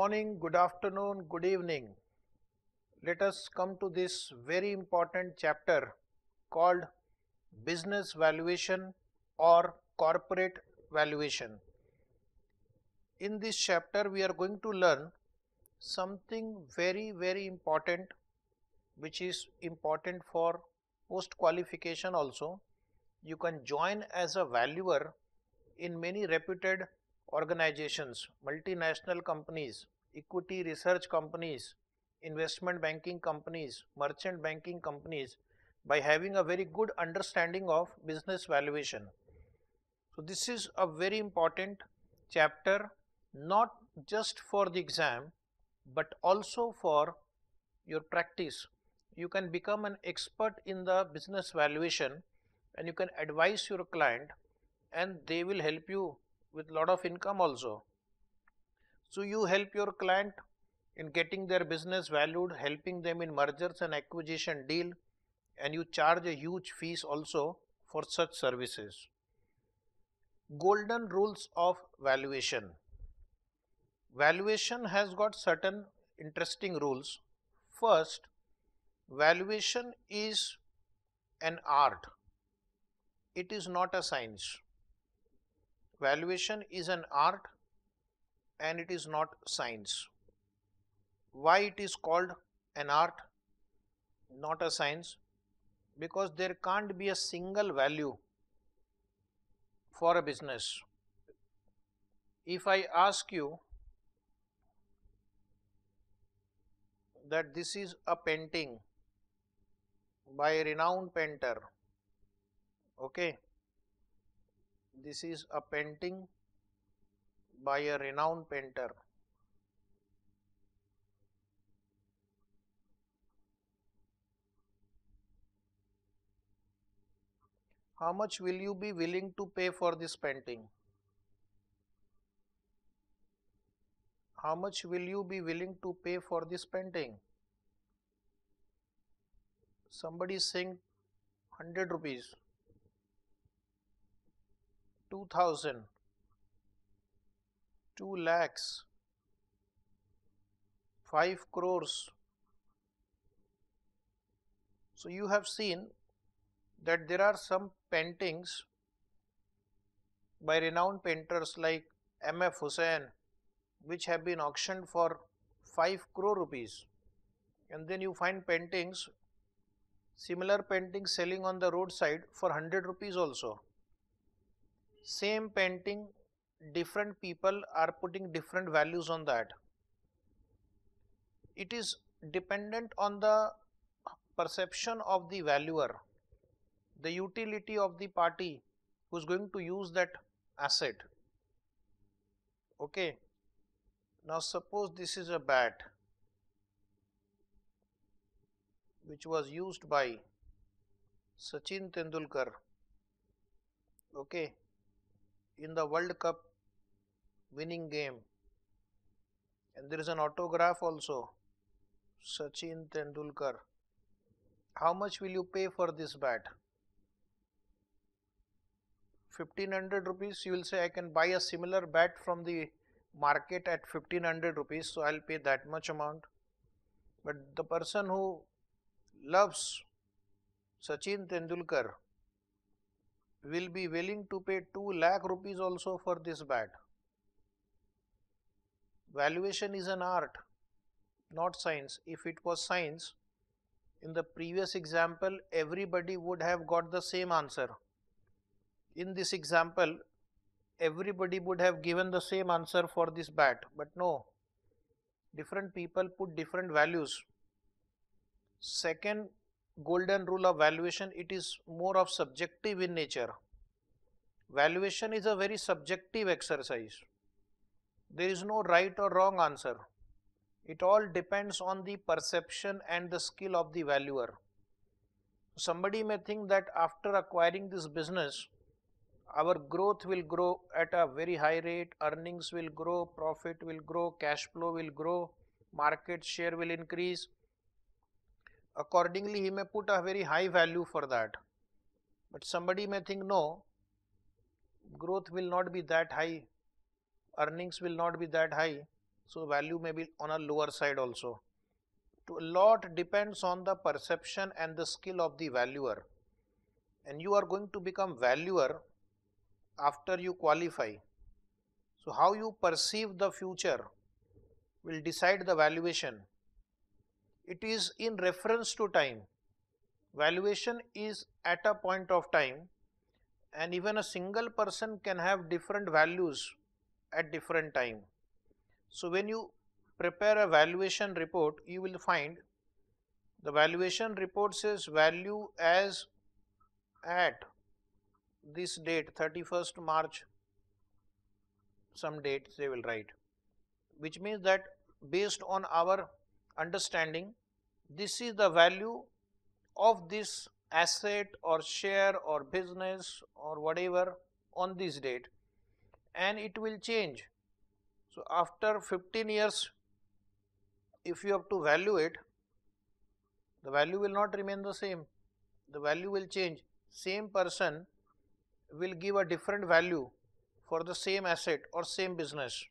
morning, good afternoon, good evening. Let us come to this very important chapter called Business Valuation or Corporate Valuation. In this chapter, we are going to learn something very, very important which is important for post qualification also. You can join as a valuer in many reputed organizations, multinational companies, equity research companies, investment banking companies, merchant banking companies by having a very good understanding of business valuation. So, this is a very important chapter not just for the exam, but also for your practice. You can become an expert in the business valuation and you can advise your client and they will help you with lot of income also. So you help your client in getting their business valued, helping them in mergers and acquisition deal and you charge a huge fees also for such services. Golden rules of valuation. Valuation has got certain interesting rules. First, valuation is an art. It is not a science valuation is an art and it is not science. Why it is called an art, not a science? Because there can't be a single value for a business. If I ask you that this is a painting by a renowned painter, okay, this is a painting by a renowned painter. How much will you be willing to pay for this painting? How much will you be willing to pay for this painting? Somebody is saying 100 rupees. Two thousand, two 2 lakhs 5 crores so you have seen that there are some paintings by renowned painters like M.F. Hussain which have been auctioned for 5 crore rupees and then you find paintings similar paintings selling on the roadside for 100 rupees also same painting different people are putting different values on that it is dependent on the perception of the valuer the utility of the party who is going to use that asset okay now suppose this is a bat which was used by Sachin Tendulkar okay in the World Cup winning game and there is an autograph also Sachin Tendulkar how much will you pay for this bat 1500 rupees you will say I can buy a similar bat from the market at 1500 rupees so I'll pay that much amount but the person who loves Sachin Tendulkar will be willing to pay 2 lakh rupees also for this bat. Valuation is an art, not science. If it was science, in the previous example, everybody would have got the same answer. In this example, everybody would have given the same answer for this bat, but no, different people put different values. Second, golden rule of valuation, it is more of subjective in nature. Valuation is a very subjective exercise. There is no right or wrong answer. It all depends on the perception and the skill of the valuer. Somebody may think that after acquiring this business, our growth will grow at a very high rate, earnings will grow, profit will grow, cash flow will grow, market share will increase, accordingly he may put a very high value for that. But somebody may think no, growth will not be that high, earnings will not be that high, so value may be on a lower side also. To a lot depends on the perception and the skill of the valuer. And you are going to become valuer after you qualify. So how you perceive the future will decide the valuation it is in reference to time. Valuation is at a point of time and even a single person can have different values at different time. So when you prepare a valuation report, you will find the valuation report says value as at this date 31st March some dates they will write which means that based on our understanding this is the value of this asset or share or business or whatever on this date and it will change. So, after 15 years if you have to value it the value will not remain the same the value will change same person will give a different value for the same asset or same business.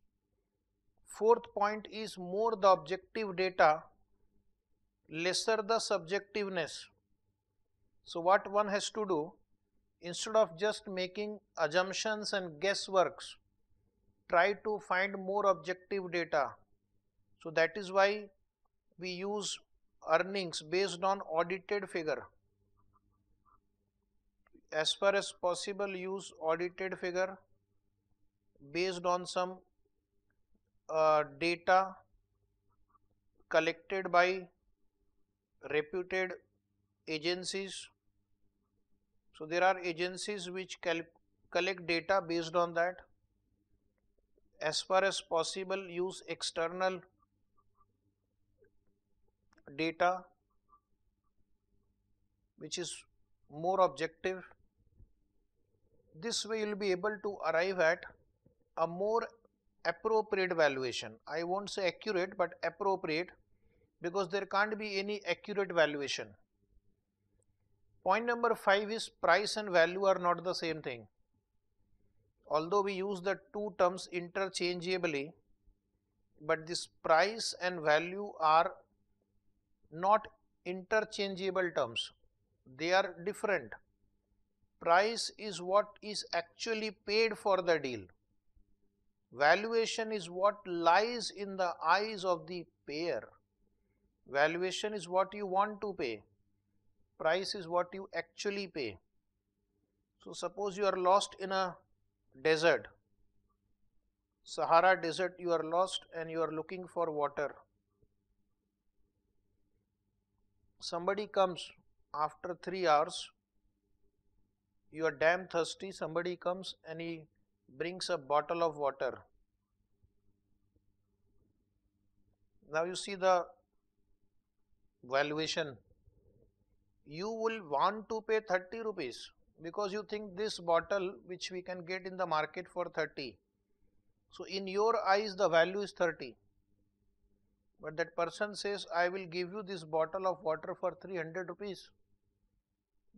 Fourth point is more the objective data, lesser the subjectiveness. So what one has to do, instead of just making assumptions and guessworks, try to find more objective data. So that is why we use earnings based on audited figure. As far as possible use audited figure based on some uh, data collected by reputed agencies. So, there are agencies which collect data based on that. As far as possible use external data which is more objective. This way you will be able to arrive at a more appropriate valuation. I won't say accurate but appropriate because there can't be any accurate valuation. Point number 5 is price and value are not the same thing. Although we use the two terms interchangeably, but this price and value are not interchangeable terms. They are different. Price is what is actually paid for the deal Valuation is what lies in the eyes of the payer. Valuation is what you want to pay. Price is what you actually pay. So suppose you are lost in a desert. Sahara desert you are lost and you are looking for water. Somebody comes after 3 hours. You are damn thirsty. Somebody comes and he brings a bottle of water. Now you see the valuation. You will want to pay 30 rupees because you think this bottle which we can get in the market for 30. So in your eyes the value is 30. But that person says I will give you this bottle of water for 300 rupees.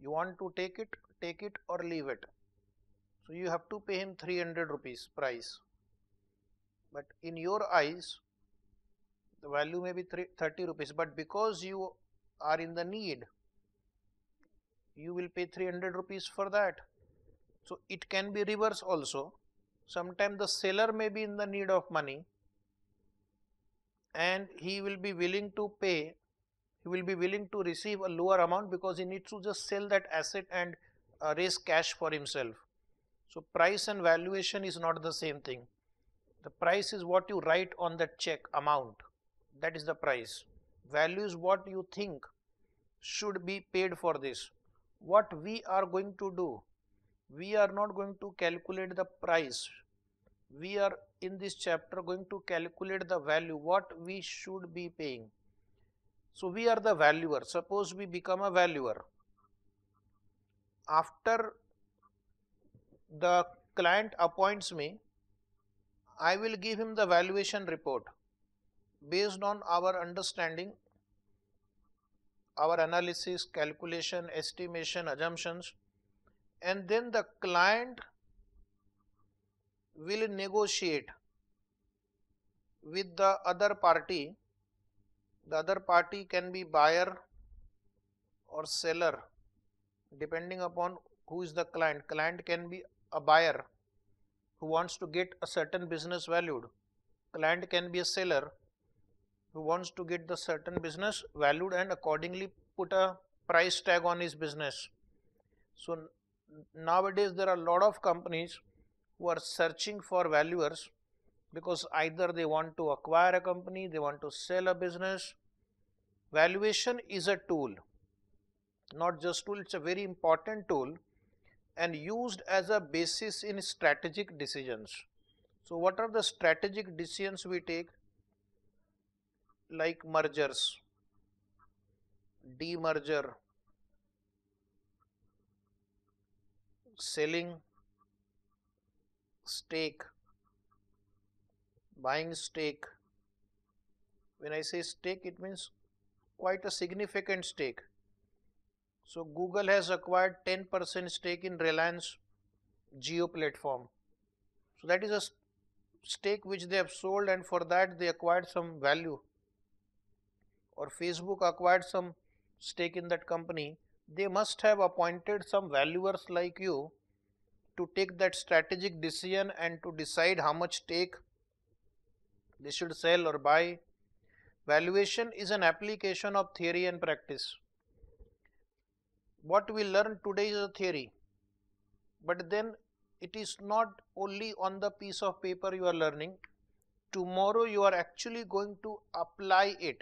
You want to take it, take it or leave it. So you have to pay him 300 rupees price. But in your eyes, the value may be 30 rupees, but because you are in the need, you will pay 300 rupees for that. So it can be reverse also. Sometimes the seller may be in the need of money and he will be willing to pay, he will be willing to receive a lower amount because he needs to just sell that asset and uh, raise cash for himself. So price and valuation is not the same thing. The price is what you write on the check amount. That is the price. Value is what you think should be paid for this. What we are going to do, we are not going to calculate the price. We are in this chapter going to calculate the value, what we should be paying. So we are the valuer. Suppose we become a valuer. After the client appoints me, I will give him the valuation report based on our understanding, our analysis, calculation, estimation, assumptions and then the client will negotiate with the other party. The other party can be buyer or seller depending upon who is the client. Client can be a buyer who wants to get a certain business valued. Client can be a seller who wants to get the certain business valued and accordingly put a price tag on his business. So nowadays there are a lot of companies who are searching for valuers because either they want to acquire a company, they want to sell a business. Valuation is a tool, not just tool, it's a very important tool and used as a basis in strategic decisions. So, what are the strategic decisions we take? Like mergers, demerger, selling stake, buying stake. When I say stake, it means quite a significant stake so Google has acquired 10% stake in Reliance Geo platform. So that is a stake which they have sold and for that they acquired some value. Or Facebook acquired some stake in that company. They must have appointed some valuers like you to take that strategic decision and to decide how much stake they should sell or buy. Valuation is an application of theory and practice what we learn today is a theory, but then it is not only on the piece of paper you are learning, tomorrow you are actually going to apply it.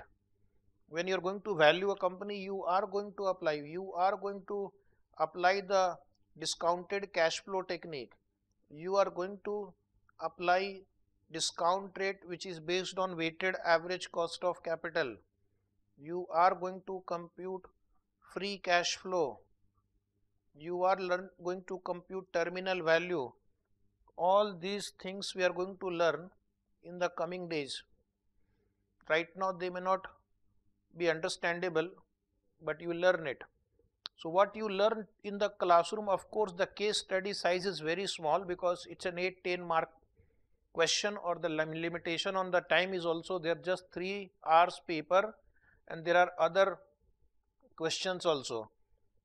When you are going to value a company, you are going to apply, you are going to apply the discounted cash flow technique. You are going to apply discount rate which is based on weighted average cost of capital. You are going to compute free cash flow you are learn, going to compute terminal value all these things we are going to learn in the coming days right now they may not be understandable but you learn it so what you learn in the classroom of course the case study size is very small because it's an 8 10 mark question or the limitation on the time is also there just 3 hours paper and there are other questions also.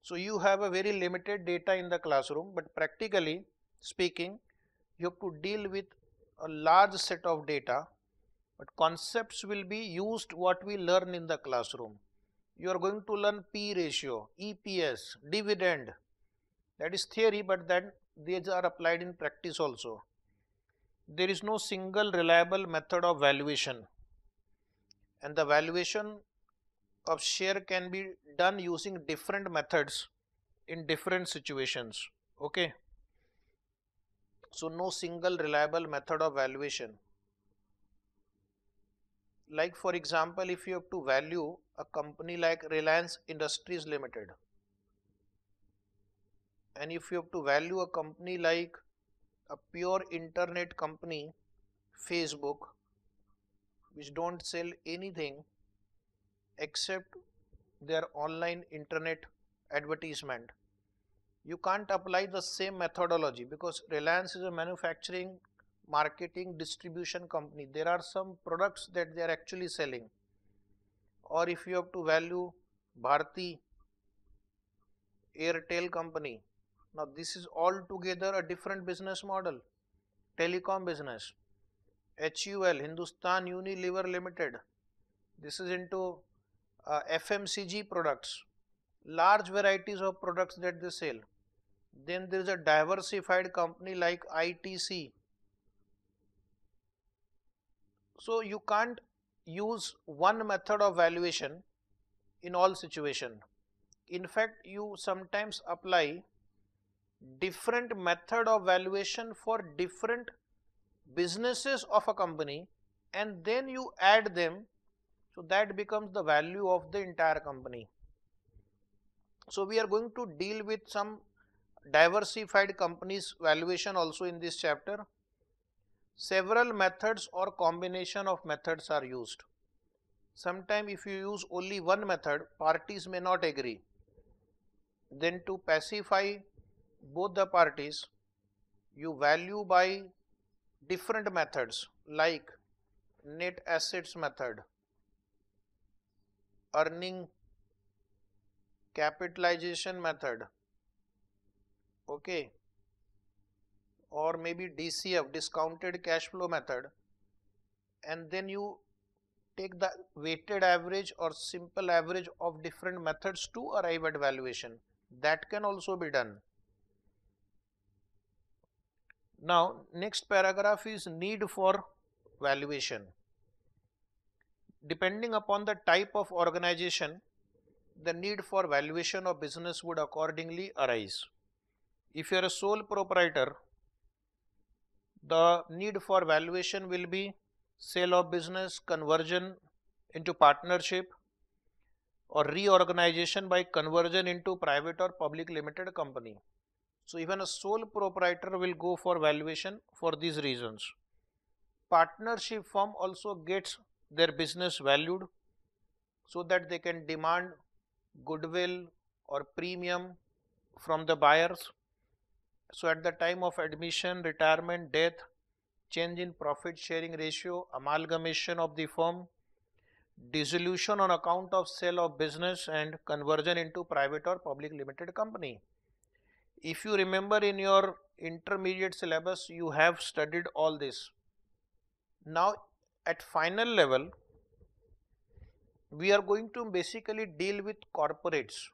So you have a very limited data in the classroom but practically speaking you have to deal with a large set of data but concepts will be used what we learn in the classroom. You are going to learn P ratio, EPS, dividend that is theory but then these are applied in practice also. There is no single reliable method of valuation and the valuation of share can be done using different methods in different situations okay so no single reliable method of valuation like for example if you have to value a company like Reliance Industries Limited and if you have to value a company like a pure internet company Facebook which don't sell anything except their online internet advertisement. You can't apply the same methodology because Reliance is a manufacturing, marketing, distribution company. There are some products that they are actually selling. Or if you have to value Bharti, Airtel company. Now this is altogether a different business model. Telecom business. HUL, Hindustan Unilever Limited. This is into uh, FMCG products, large varieties of products that they sell. Then there is a diversified company like ITC. So you can't use one method of valuation in all situation. In fact, you sometimes apply different method of valuation for different businesses of a company and then you add them so that becomes the value of the entire company. So we are going to deal with some diversified companies valuation also in this chapter. Several methods or combination of methods are used. Sometimes if you use only one method, parties may not agree. Then to pacify both the parties, you value by different methods like net assets method earning capitalization method okay or maybe DCF discounted cash flow method and then you take the weighted average or simple average of different methods to arrive at valuation that can also be done now next paragraph is need for valuation depending upon the type of organization, the need for valuation of business would accordingly arise. If you are a sole proprietor, the need for valuation will be sale of business, conversion into partnership or reorganization by conversion into private or public limited company. So, even a sole proprietor will go for valuation for these reasons. Partnership firm also gets their business valued so that they can demand goodwill or premium from the buyers. So at the time of admission, retirement, death, change in profit sharing ratio, amalgamation of the firm, dissolution on account of sale of business and conversion into private or public limited company. If you remember in your intermediate syllabus, you have studied all this. Now at final level we are going to basically deal with corporates.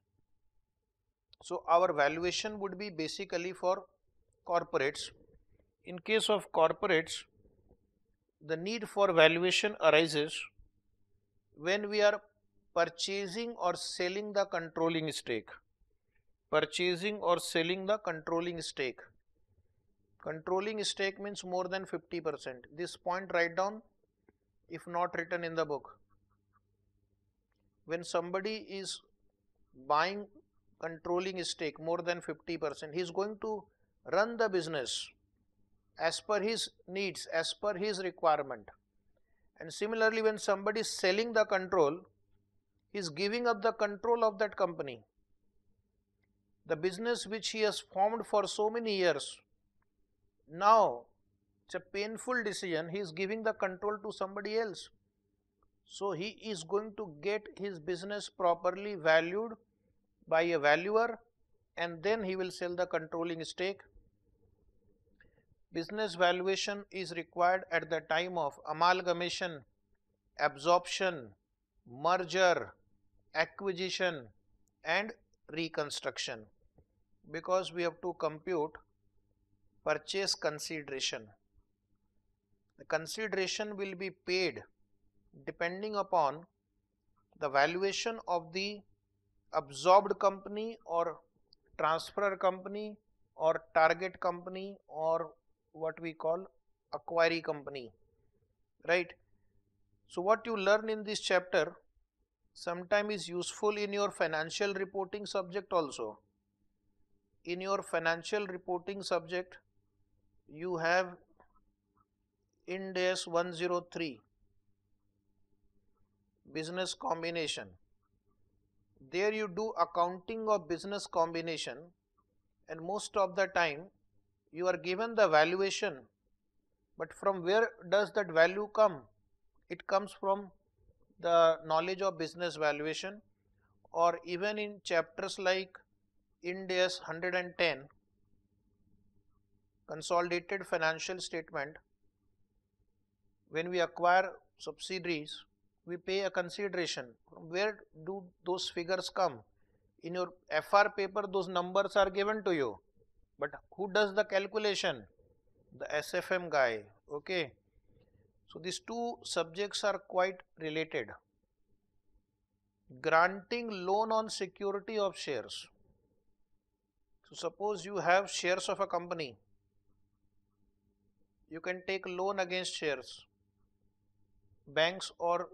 So, our valuation would be basically for corporates. In case of corporates, the need for valuation arises when we are purchasing or selling the controlling stake. Purchasing or selling the controlling stake. Controlling stake means more than 50 percent. This point write down if not written in the book. When somebody is buying controlling stake more than 50%, he is going to run the business as per his needs, as per his requirement. And similarly, when somebody is selling the control, he is giving up the control of that company. The business which he has formed for so many years, now it's a painful decision. He is giving the control to somebody else. So he is going to get his business properly valued by a valuer and then he will sell the controlling stake. Business valuation is required at the time of amalgamation, absorption, merger, acquisition and reconstruction because we have to compute purchase consideration the consideration will be paid depending upon the valuation of the absorbed company or transferor company or target company or what we call acquiree company right so what you learn in this chapter sometime is useful in your financial reporting subject also in your financial reporting subject you have Indes 103 business combination there you do accounting of business combination and most of the time you are given the valuation but from where does that value come it comes from the knowledge of business valuation or even in chapters like India's 110 consolidated financial statement when we acquire subsidiaries, we pay a consideration. From where do those figures come? In your FR paper, those numbers are given to you. But who does the calculation? The SFM guy, okay. So, these two subjects are quite related. Granting loan on security of shares. So, suppose you have shares of a company. You can take loan against shares banks or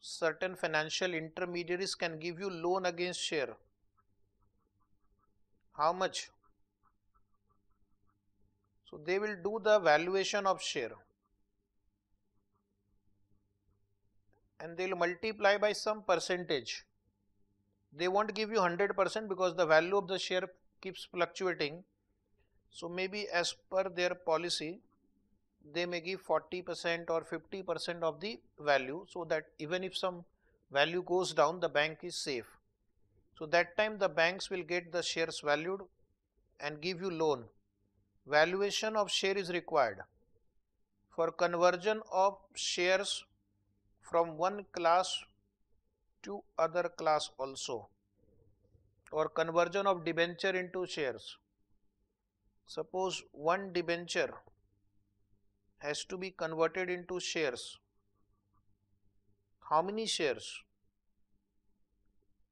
certain financial intermediaries can give you loan against share. How much? So they will do the valuation of share and they will multiply by some percentage. They won't give you 100% because the value of the share keeps fluctuating. So maybe as per their policy they may give 40% or 50% of the value so that even if some value goes down the bank is safe. So that time the banks will get the shares valued and give you loan. Valuation of share is required for conversion of shares from one class to other class also or conversion of debenture into shares. Suppose one debenture has to be converted into shares. How many shares?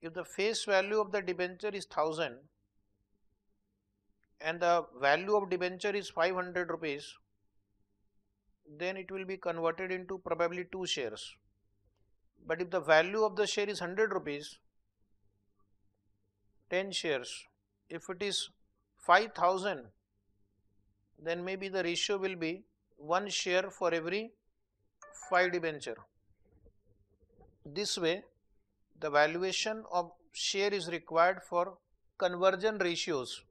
If the face value of the debenture is 1000 and the value of debenture is 500 rupees, then it will be converted into probably 2 shares. But if the value of the share is 100 rupees, 10 shares. If it is 5000, then maybe the ratio will be one share for every 5 debenture. This way the valuation of share is required for conversion ratios.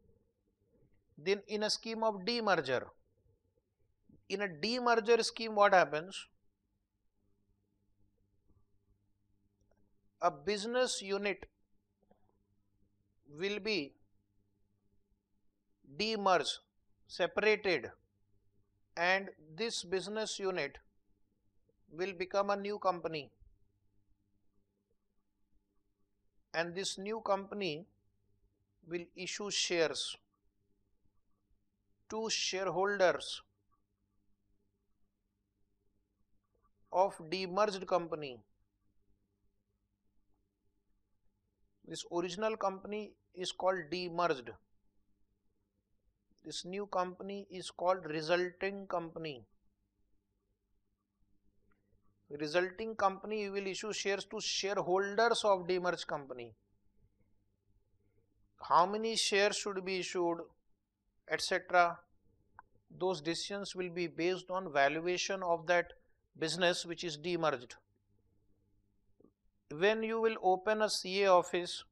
Then in a scheme of demerger, in a demerger scheme what happens? A business unit will be demerged, separated and this business unit will become a new company and this new company will issue shares to shareholders of demerged company. This original company is called demerged. This new company is called resulting company. Resulting company will issue shares to shareholders of demerged company. How many shares should be issued, etc. Those decisions will be based on valuation of that business which is demerged. When you will open a CA office,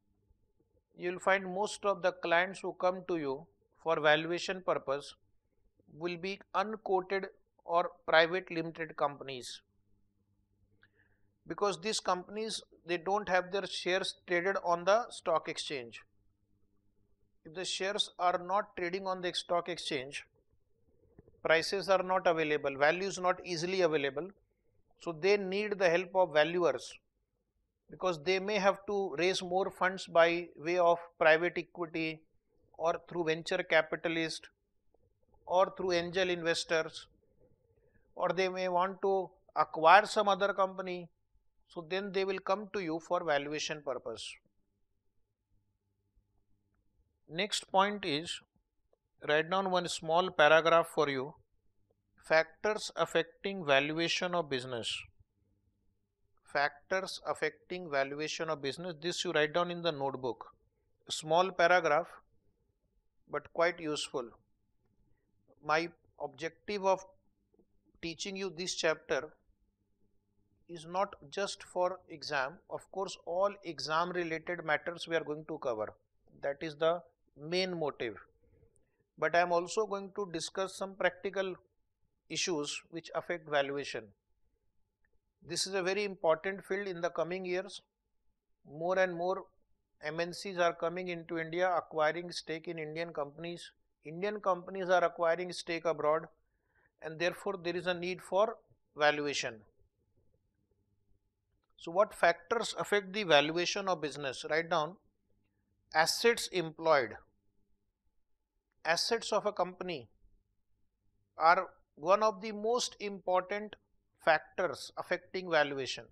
you will find most of the clients who come to you for valuation purpose will be unquoted or private limited companies because these companies they don't have their shares traded on the stock exchange. If the shares are not trading on the stock exchange, prices are not available, values not easily available. So they need the help of valuers because they may have to raise more funds by way of private equity, or through venture capitalist or through angel investors or they may want to acquire some other company. So, then they will come to you for valuation purpose. Next point is write down one small paragraph for you factors affecting valuation of business. Factors affecting valuation of business this you write down in the notebook. Small paragraph but quite useful. My objective of teaching you this chapter is not just for exam. Of course, all exam related matters we are going to cover. That is the main motive. But I am also going to discuss some practical issues which affect valuation. This is a very important field in the coming years. More and more MNCs are coming into India acquiring stake in Indian companies. Indian companies are acquiring stake abroad and therefore there is a need for valuation. So what factors affect the valuation of business? Write down assets employed. Assets of a company are one of the most important factors affecting valuation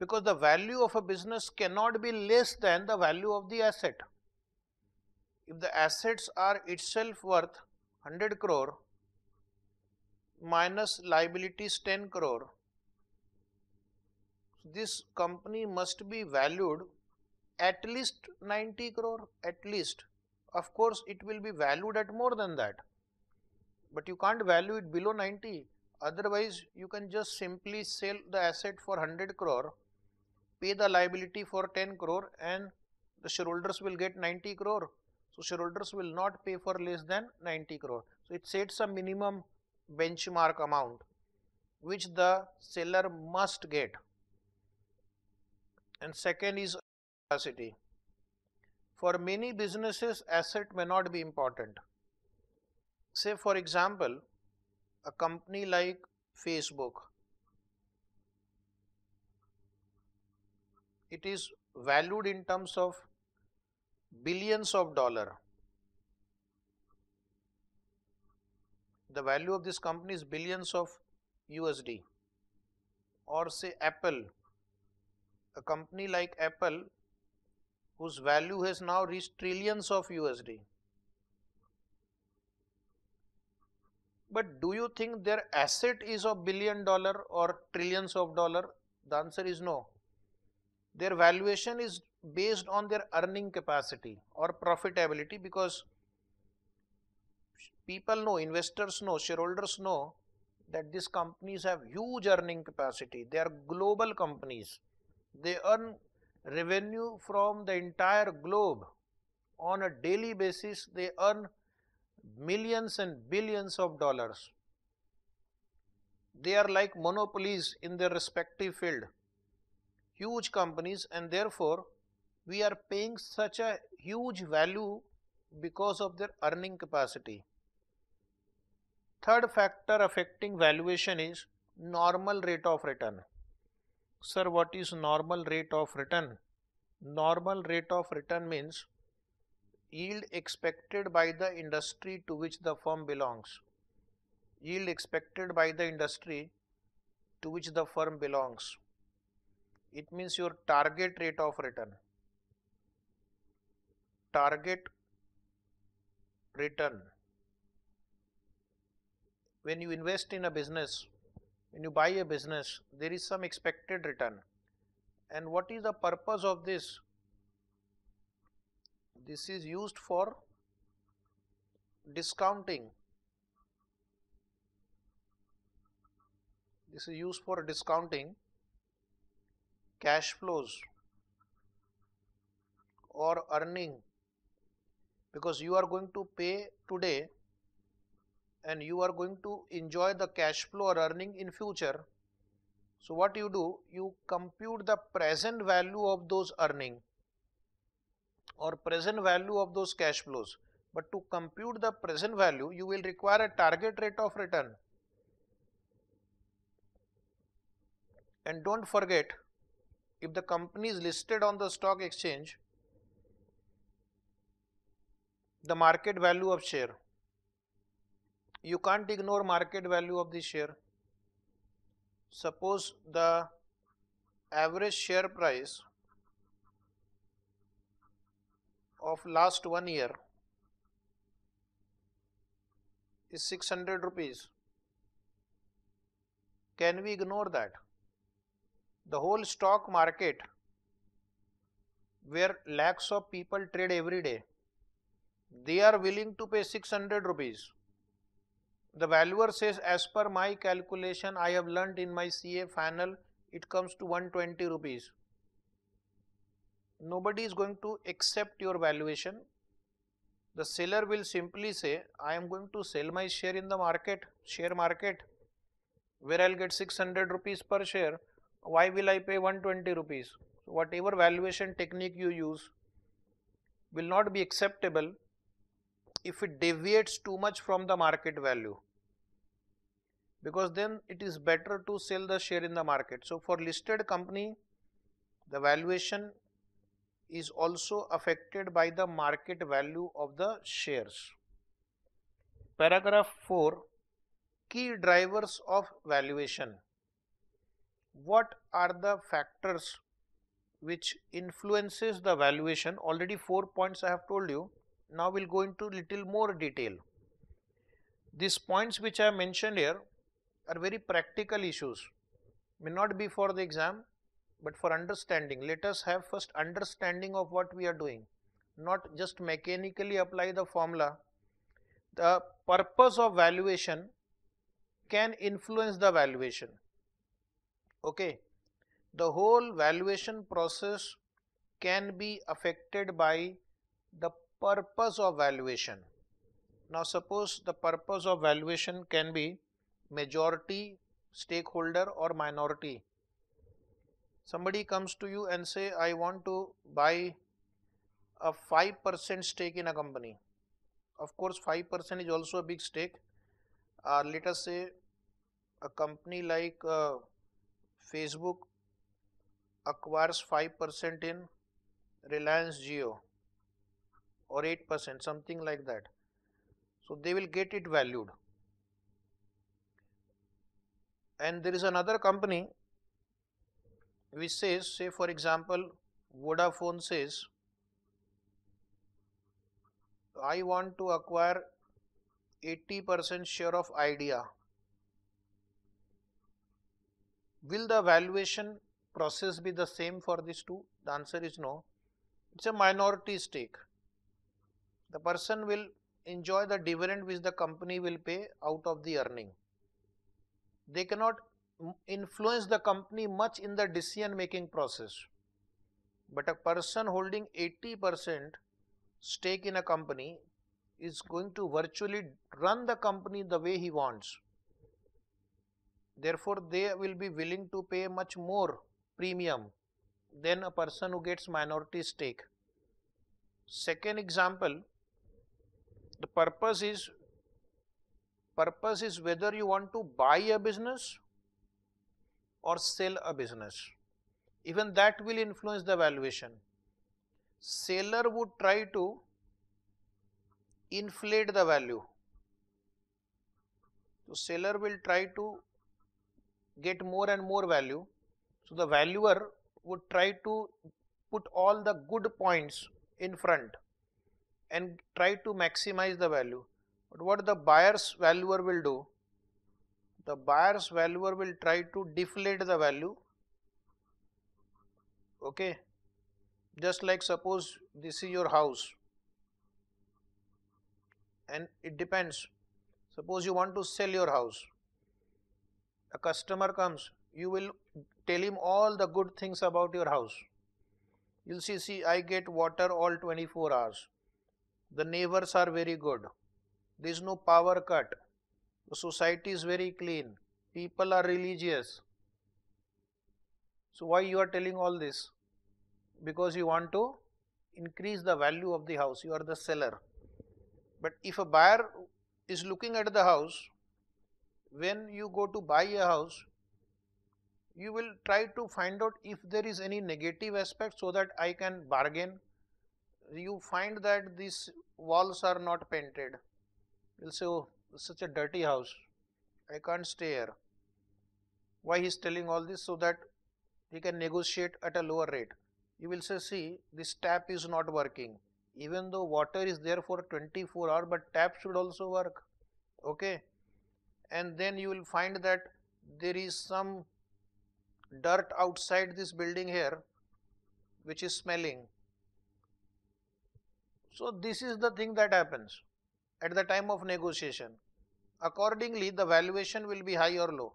because the value of a business cannot be less than the value of the asset. If the assets are itself worth 100 crore minus liabilities 10 crore, this company must be valued at least 90 crore, at least. Of course, it will be valued at more than that, but you can't value it below 90 otherwise you can just simply sell the asset for 100 crore pay the liability for 10 crore and the shareholders will get 90 crore. So shareholders will not pay for less than 90 crore. So it sets a minimum benchmark amount which the seller must get. And second is capacity. For many businesses asset may not be important. Say for example a company like Facebook it is valued in terms of billions of dollar. The value of this company is billions of USD or say Apple, a company like Apple whose value has now reached trillions of USD. But do you think their asset is a billion dollar or trillions of dollar? The answer is no their valuation is based on their earning capacity or profitability because people know, investors know, shareholders know that these companies have huge earning capacity. They are global companies. They earn revenue from the entire globe. On a daily basis, they earn millions and billions of dollars. They are like monopolies in their respective field huge companies and therefore we are paying such a huge value because of their earning capacity. Third factor affecting valuation is normal rate of return. Sir, what is normal rate of return? Normal rate of return means yield expected by the industry to which the firm belongs. Yield expected by the industry to which the firm belongs it means your target rate of return target return when you invest in a business when you buy a business there is some expected return and what is the purpose of this this is used for discounting this is used for discounting cash flows or earning because you are going to pay today and you are going to enjoy the cash flow or earning in future. So what you do, you compute the present value of those earning or present value of those cash flows. But to compute the present value, you will require a target rate of return. And don't forget if the company is listed on the stock exchange, the market value of share. You can't ignore market value of the share. Suppose the average share price of last one year is 600 rupees. Can we ignore that? the whole stock market where lakhs of people trade every day they are willing to pay 600 rupees the valuer says as per my calculation I have learnt in my CA final it comes to 120 rupees nobody is going to accept your valuation the seller will simply say I am going to sell my share in the market share market where I'll get 600 rupees per share why will I pay 120 rupees? So whatever valuation technique you use will not be acceptable if it deviates too much from the market value because then it is better to sell the share in the market. So for listed company the valuation is also affected by the market value of the shares. Paragraph 4 Key drivers of valuation what are the factors which influences the valuation already four points I have told you now we will go into little more detail. These points which I mentioned here are very practical issues may not be for the exam but for understanding let us have first understanding of what we are doing not just mechanically apply the formula. The purpose of valuation can influence the valuation okay the whole valuation process can be affected by the purpose of valuation now suppose the purpose of valuation can be majority stakeholder or minority somebody comes to you and say I want to buy a 5% stake in a company of course 5% is also a big stake uh, let us say a company like uh, Facebook acquires 5% in Reliance Geo or 8% something like that. So they will get it valued. And there is another company which says say for example Vodafone says I want to acquire 80% share of idea Will the valuation process be the same for these two? The answer is no. It's a minority stake. The person will enjoy the dividend which the company will pay out of the earning. They cannot influence the company much in the decision making process. But a person holding 80% stake in a company is going to virtually run the company the way he wants therefore they will be willing to pay much more premium than a person who gets minority stake. Second example, the purpose is purpose is whether you want to buy a business or sell a business. Even that will influence the valuation. Seller would try to inflate the value. So seller will try to get more and more value. So, the valuer would try to put all the good points in front and try to maximize the value. But what the buyer's valuer will do? The buyer's valuer will try to deflate the value. Okay. Just like suppose this is your house and it depends. Suppose you want to sell your house a customer comes, you will tell him all the good things about your house. You'll see, see, I get water all 24 hours. The neighbors are very good. There is no power cut. The society is very clean. People are religious. So why you are telling all this? Because you want to increase the value of the house. You are the seller. But if a buyer is looking at the house when you go to buy a house, you will try to find out if there is any negative aspect so that I can bargain. You find that these walls are not painted. You will say, oh, such a dirty house. I can't stay here. Why he is telling all this? So that he can negotiate at a lower rate. You will say, see, this tap is not working. Even though water is there for 24 hour, but tap should also work. Okay and then you will find that there is some dirt outside this building here which is smelling. So this is the thing that happens at the time of negotiation. Accordingly, the valuation will be high or low.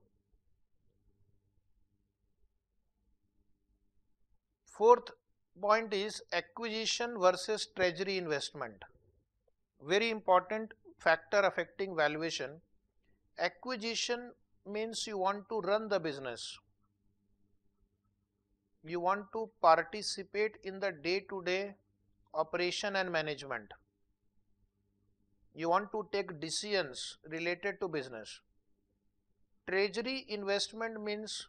Fourth point is acquisition versus treasury investment. Very important factor affecting valuation Acquisition means you want to run the business. You want to participate in the day to day operation and management. You want to take decisions related to business. Treasury investment means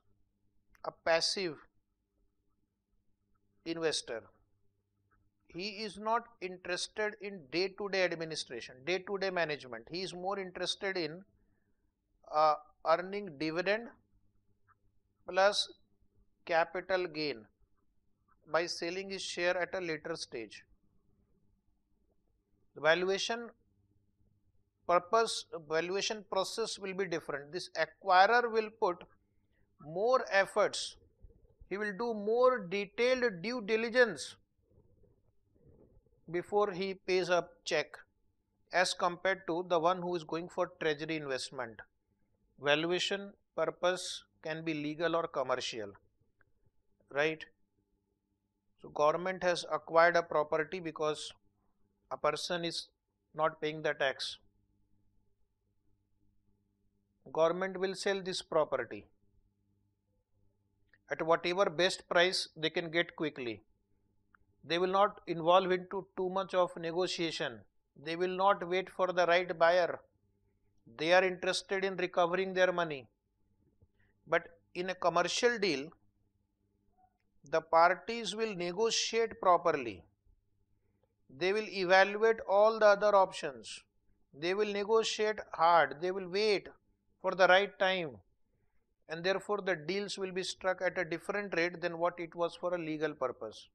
a passive investor. He is not interested in day to day administration, day to day management. He is more interested in uh, earning dividend plus capital gain by selling his share at a later stage. The valuation purpose valuation process will be different. This acquirer will put more efforts, he will do more detailed due diligence before he pays up check as compared to the one who is going for treasury investment valuation purpose can be legal or commercial right so government has acquired a property because a person is not paying the tax government will sell this property at whatever best price they can get quickly they will not involve into too much of negotiation they will not wait for the right buyer they are interested in recovering their money. But in a commercial deal, the parties will negotiate properly. They will evaluate all the other options. They will negotiate hard. They will wait for the right time. And therefore, the deals will be struck at a different rate than what it was for a legal purpose.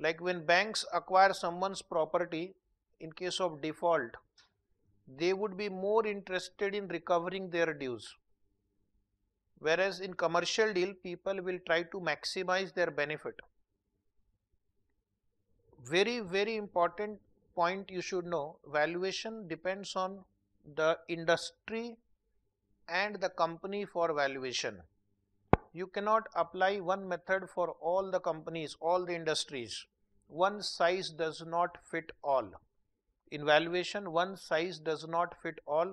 Like when banks acquire someone's property in case of default, they would be more interested in recovering their dues. Whereas in commercial deal, people will try to maximize their benefit. Very, very important point you should know, valuation depends on the industry and the company for valuation. You cannot apply one method for all the companies, all the industries. One size does not fit all. In valuation, one size does not fit all.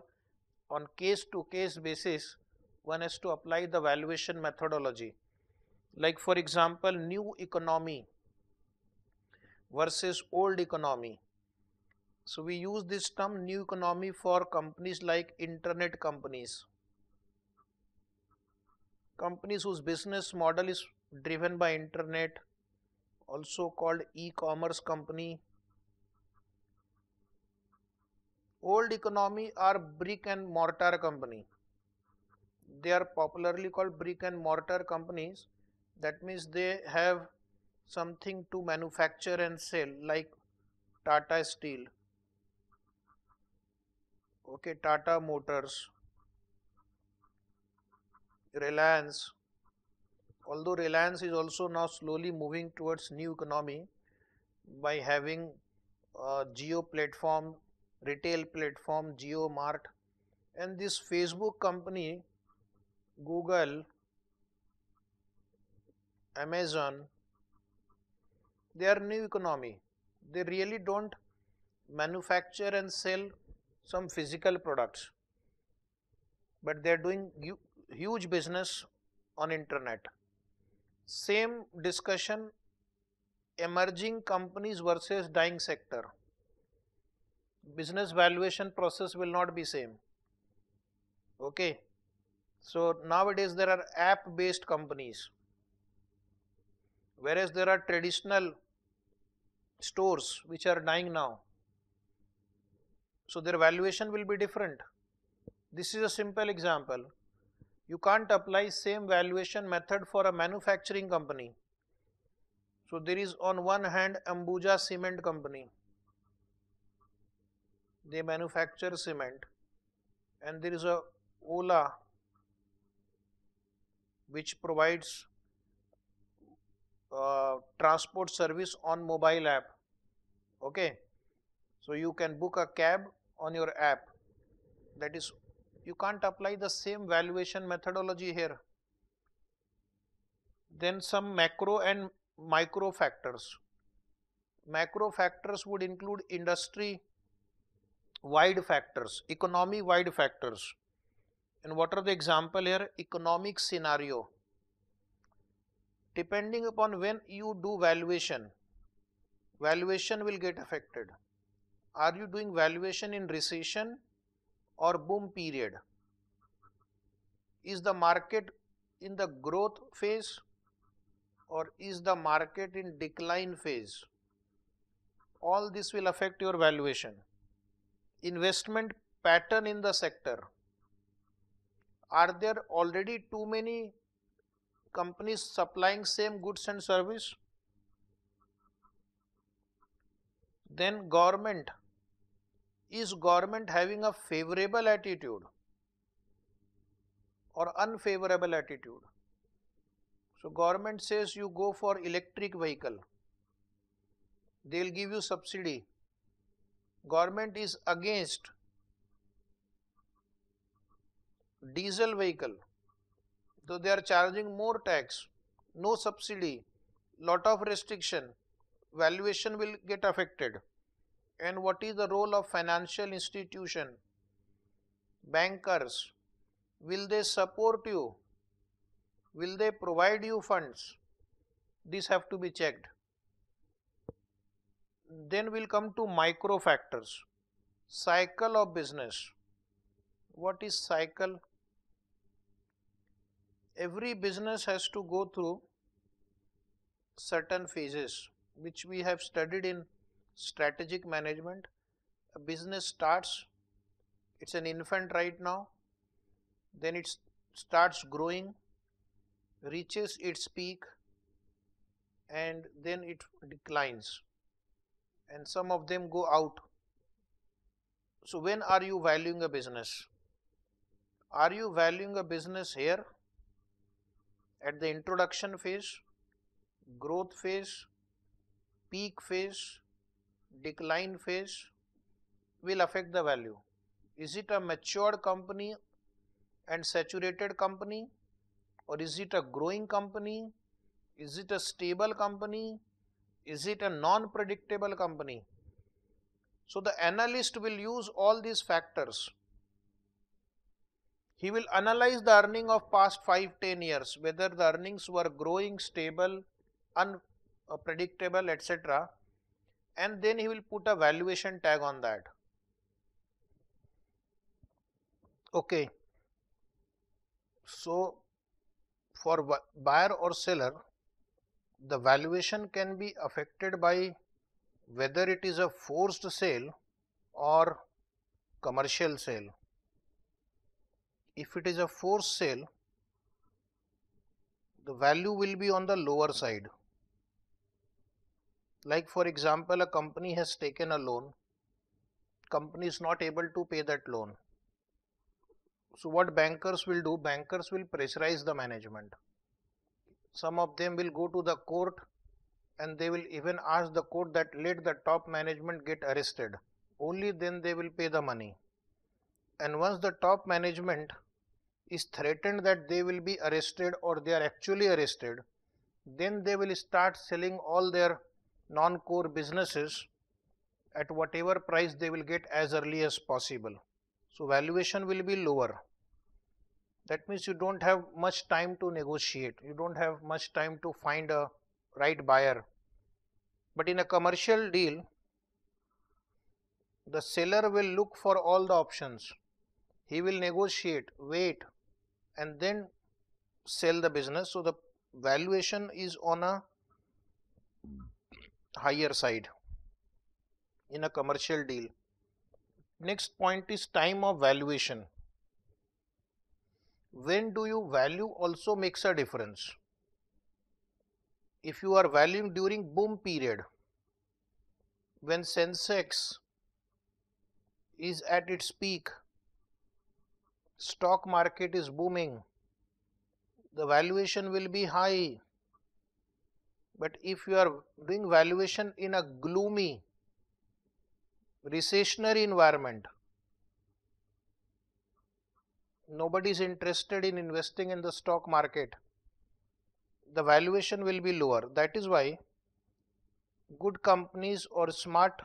On case to case basis, one has to apply the valuation methodology. Like for example, new economy versus old economy. So we use this term new economy for companies like internet companies. Companies whose business model is driven by internet also called e-commerce company old economy are brick and mortar company they are popularly called brick and mortar companies that means they have something to manufacture and sell like Tata Steel okay Tata Motors Reliance although Reliance is also now slowly moving towards new economy by having a geo platform retail platform Mart, and this Facebook company, Google, Amazon, they are new economy. They really don't manufacture and sell some physical products, but they are doing huge business on internet. Same discussion emerging companies versus dying sector business valuation process will not be same okay so nowadays there are app based companies whereas there are traditional stores which are dying now so their valuation will be different this is a simple example you can't apply same valuation method for a manufacturing company so there is on one hand Ambuja Cement Company they manufacture cement and there is a Ola which provides uh, transport service on mobile app okay so you can book a cab on your app that is you can't apply the same valuation methodology here then some macro and micro factors macro factors would include industry wide factors, economy wide factors. And what are the example here? Economic scenario. Depending upon when you do valuation, valuation will get affected. Are you doing valuation in recession or boom period? Is the market in the growth phase or is the market in decline phase? All this will affect your valuation investment pattern in the sector? Are there already too many companies supplying same goods and service? Then government, is government having a favorable attitude or unfavorable attitude? So government says you go for electric vehicle, they will give you subsidy government is against diesel vehicle so they are charging more tax no subsidy lot of restriction valuation will get affected and what is the role of financial institution bankers will they support you will they provide you funds this have to be checked then we'll come to micro factors. Cycle of business. What is cycle? Every business has to go through certain phases which we have studied in strategic management. A business starts, it's an infant right now, then it starts growing, reaches its peak and then it declines and some of them go out. So when are you valuing a business? Are you valuing a business here at the introduction phase, growth phase, peak phase, decline phase will affect the value. Is it a matured company and saturated company or is it a growing company? Is it a stable company is it a non-predictable company? So the analyst will use all these factors. He will analyze the earning of past 5-10 years, whether the earnings were growing, stable, unpredictable, etc. And then he will put a valuation tag on that. Okay. So for buyer or seller, the valuation can be affected by whether it is a forced sale or commercial sale. If it is a forced sale, the value will be on the lower side. Like for example, a company has taken a loan, company is not able to pay that loan. So what bankers will do, bankers will pressurize the management. Some of them will go to the court and they will even ask the court that let the top management get arrested. Only then they will pay the money. And once the top management is threatened that they will be arrested or they are actually arrested, then they will start selling all their non core businesses at whatever price they will get as early as possible. So, valuation will be lower. That means you don't have much time to negotiate, you don't have much time to find a right buyer. But in a commercial deal, the seller will look for all the options. He will negotiate, wait, and then sell the business. So the valuation is on a higher side in a commercial deal. Next point is time of valuation when do you value also makes a difference. If you are valuing during boom period, when Sensex is at its peak, stock market is booming, the valuation will be high. But if you are doing valuation in a gloomy, recessionary environment, nobody is interested in investing in the stock market, the valuation will be lower. That is why good companies or smart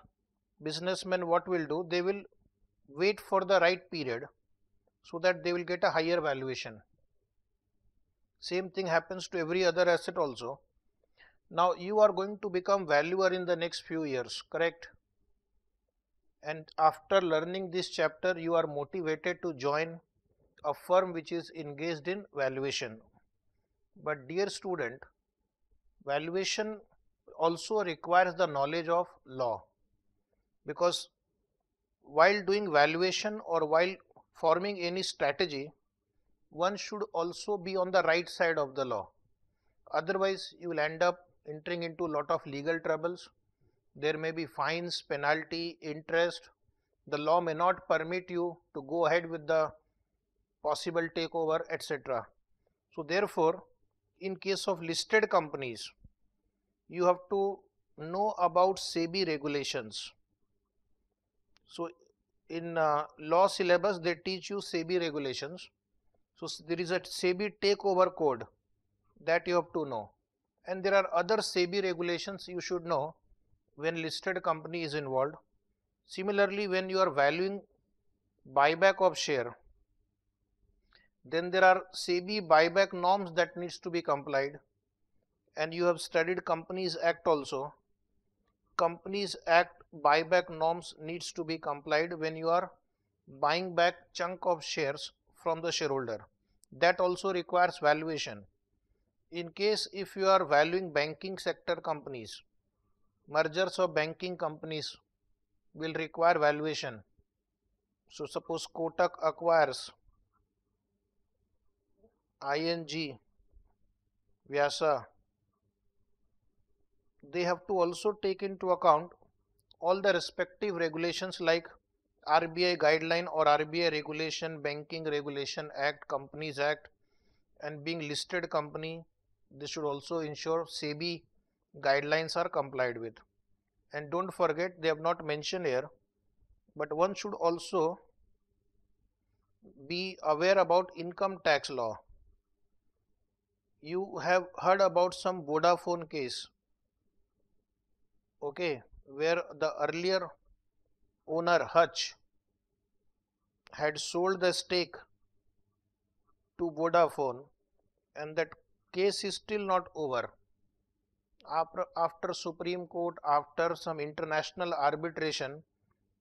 businessmen what will do, they will wait for the right period so that they will get a higher valuation. Same thing happens to every other asset also. Now you are going to become valuer in the next few years, correct? And after learning this chapter, you are motivated to join a firm which is engaged in valuation. But dear student, valuation also requires the knowledge of law because while doing valuation or while forming any strategy, one should also be on the right side of the law. Otherwise, you will end up entering into a lot of legal troubles. There may be fines, penalty, interest. The law may not permit you to go ahead with the possible takeover etc. So therefore in case of listed companies you have to know about SEBI regulations. So in uh, law syllabus they teach you SEBI regulations. So there is a SEBI takeover code that you have to know and there are other SEBI regulations you should know when listed company is involved. Similarly when you are valuing buyback of share then there are SEBI buyback norms that needs to be complied and you have studied Companies Act also. Companies Act buyback norms needs to be complied when you are buying back chunk of shares from the shareholder. That also requires valuation. In case if you are valuing banking sector companies, mergers of banking companies will require valuation. So suppose Kotak acquires ing Vyasa they have to also take into account all the respective regulations like RBI guideline or RBI regulation, Banking Regulation Act, Companies Act and being listed company they should also ensure SEBI guidelines are complied with and don't forget they have not mentioned here but one should also be aware about income tax law you have heard about some Vodafone case, okay, where the earlier owner Hutch had sold the stake to Vodafone and that case is still not over. After, after Supreme Court, after some international arbitration,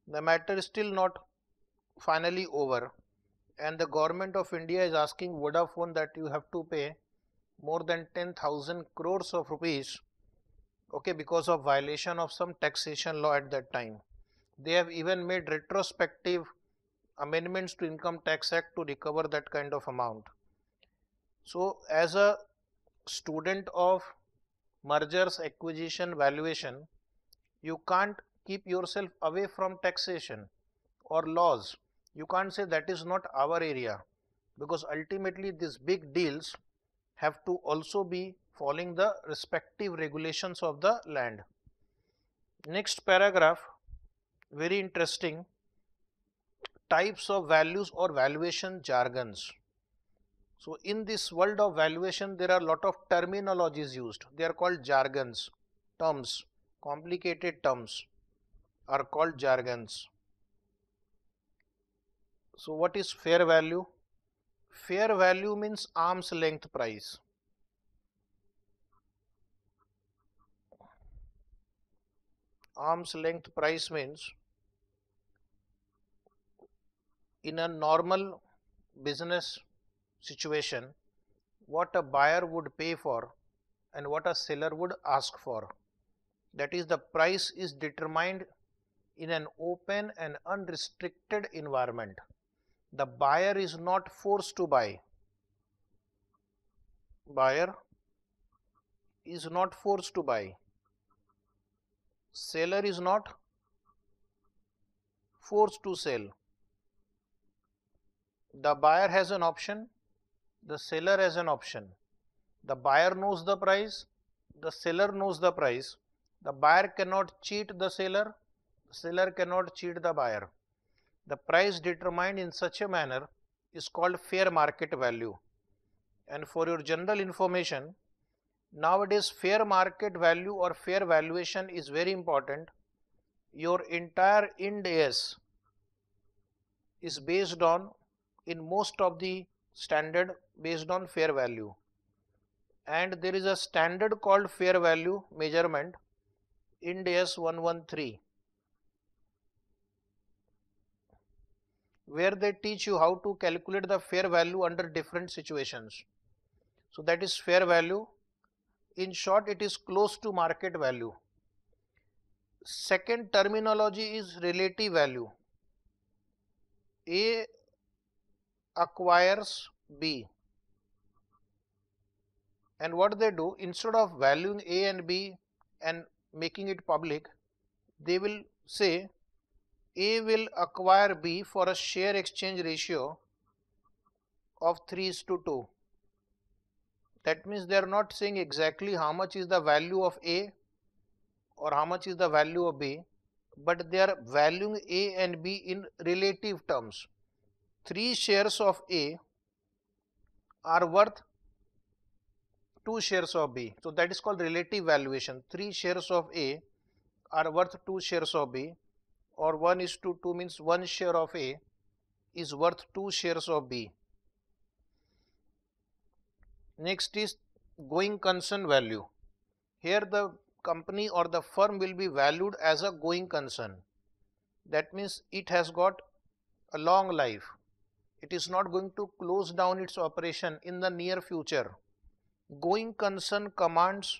the matter is still not finally over and the government of India is asking Vodafone that you have to pay more than 10,000 crores of rupees okay because of violation of some taxation law at that time. They have even made retrospective amendments to income tax act to recover that kind of amount. So as a student of mergers acquisition valuation you can't keep yourself away from taxation or laws. You can't say that is not our area because ultimately these big deals have to also be following the respective regulations of the land. Next paragraph very interesting types of values or valuation jargons. So, in this world of valuation there are lot of terminologies used they are called jargons terms complicated terms are called jargons. So, what is fair value? fair value means arm's length price. Arm's length price means in a normal business situation what a buyer would pay for and what a seller would ask for. That is the price is determined in an open and unrestricted environment the buyer is not forced to buy buyer is not forced to buy seller is not forced to sell the buyer has an option the seller has an option the buyer knows the price the seller knows the price the buyer cannot cheat the seller seller cannot cheat the buyer the price determined in such a manner is called fair market value. And for your general information, nowadays fair market value or fair valuation is very important. Your entire Ind AS is based on, in most of the standard, based on fair value. And there is a standard called fair value measurement, Ind AS 113 where they teach you how to calculate the fair value under different situations. So that is fair value. In short, it is close to market value. Second terminology is relative value. A acquires B. And what they do, instead of valuing A and B and making it public, they will say a will acquire B for a share exchange ratio of 3 is to 2. That means they are not saying exactly how much is the value of A or how much is the value of B, but they are valuing A and B in relative terms. 3 shares of A are worth 2 shares of B. So that is called relative valuation. 3 shares of A are worth 2 shares of B or 1 is to 2 means 1 share of A is worth 2 shares of B. Next is going concern value. Here the company or the firm will be valued as a going concern. That means it has got a long life. It is not going to close down its operation in the near future. Going concern commands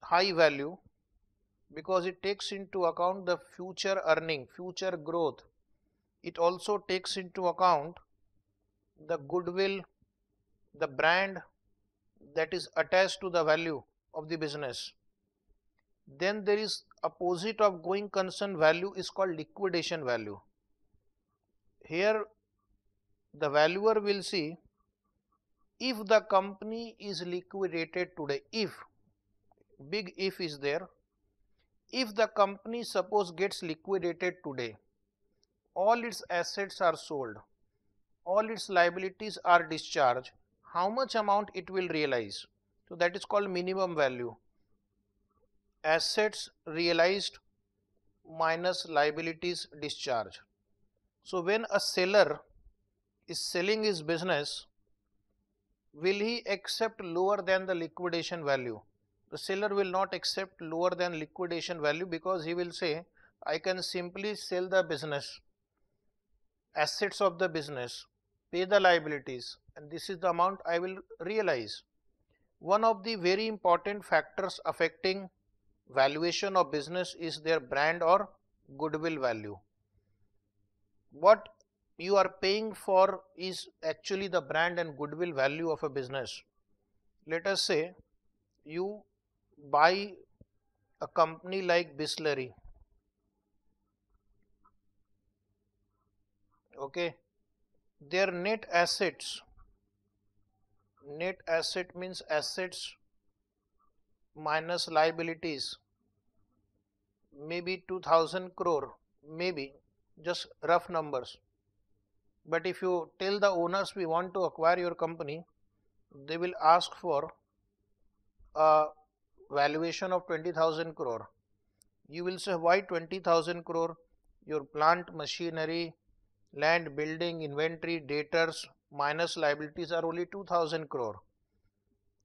high value because it takes into account the future earning, future growth. It also takes into account the goodwill, the brand that is attached to the value of the business. Then there is opposite of going concern value is called liquidation value. Here the valuer will see if the company is liquidated today, if big if is there if the company suppose gets liquidated today, all its assets are sold, all its liabilities are discharged, how much amount it will realize? So that is called minimum value. Assets realized minus liabilities discharged. So when a seller is selling his business, will he accept lower than the liquidation value? the seller will not accept lower than liquidation value because he will say I can simply sell the business assets of the business pay the liabilities and this is the amount I will realize. One of the very important factors affecting valuation of business is their brand or goodwill value. What you are paying for is actually the brand and goodwill value of a business. Let us say you by a company like Bisleri. Okay, their net assets, net asset means assets minus liabilities, maybe 2000 crore, maybe just rough numbers. But if you tell the owners we want to acquire your company, they will ask for a valuation of 20,000 crore, you will say why 20,000 crore? Your plant, machinery, land, building, inventory, debtors minus liabilities are only 2,000 crore.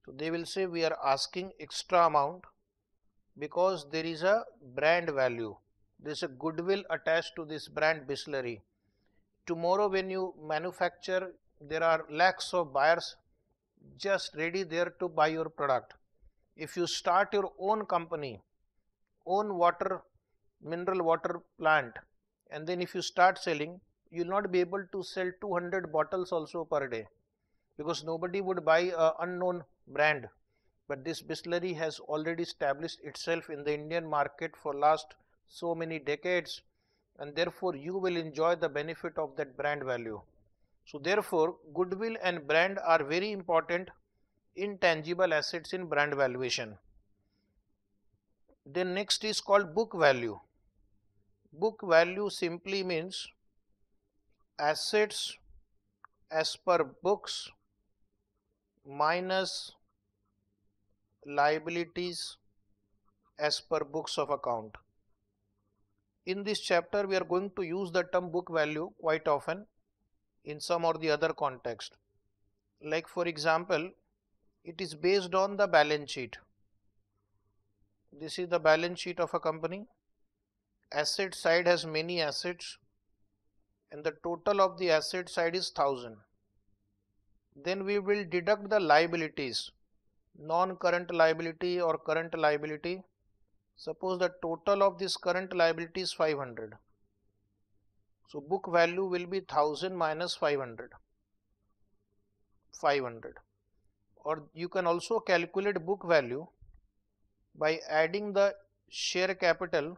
So they will say we are asking extra amount because there is a brand value. There is a goodwill attached to this brand Bisleri. Tomorrow when you manufacture, there are lakhs of buyers just ready there to buy your product if you start your own company, own water, mineral water plant, and then if you start selling, you will not be able to sell 200 bottles also per day because nobody would buy an unknown brand. But this Bisleri has already established itself in the Indian market for last so many decades and therefore you will enjoy the benefit of that brand value. So therefore, goodwill and brand are very important intangible assets in brand valuation. Then next is called book value. Book value simply means assets as per books minus liabilities as per books of account. In this chapter we are going to use the term book value quite often in some or the other context. Like for example, it is based on the balance sheet. This is the balance sheet of a company. Asset side has many assets and the total of the asset side is 1000. Then we will deduct the liabilities, non-current liability or current liability. Suppose the total of this current liability is 500. So book value will be 1000 minus 500. 500 or you can also calculate book value by adding the share capital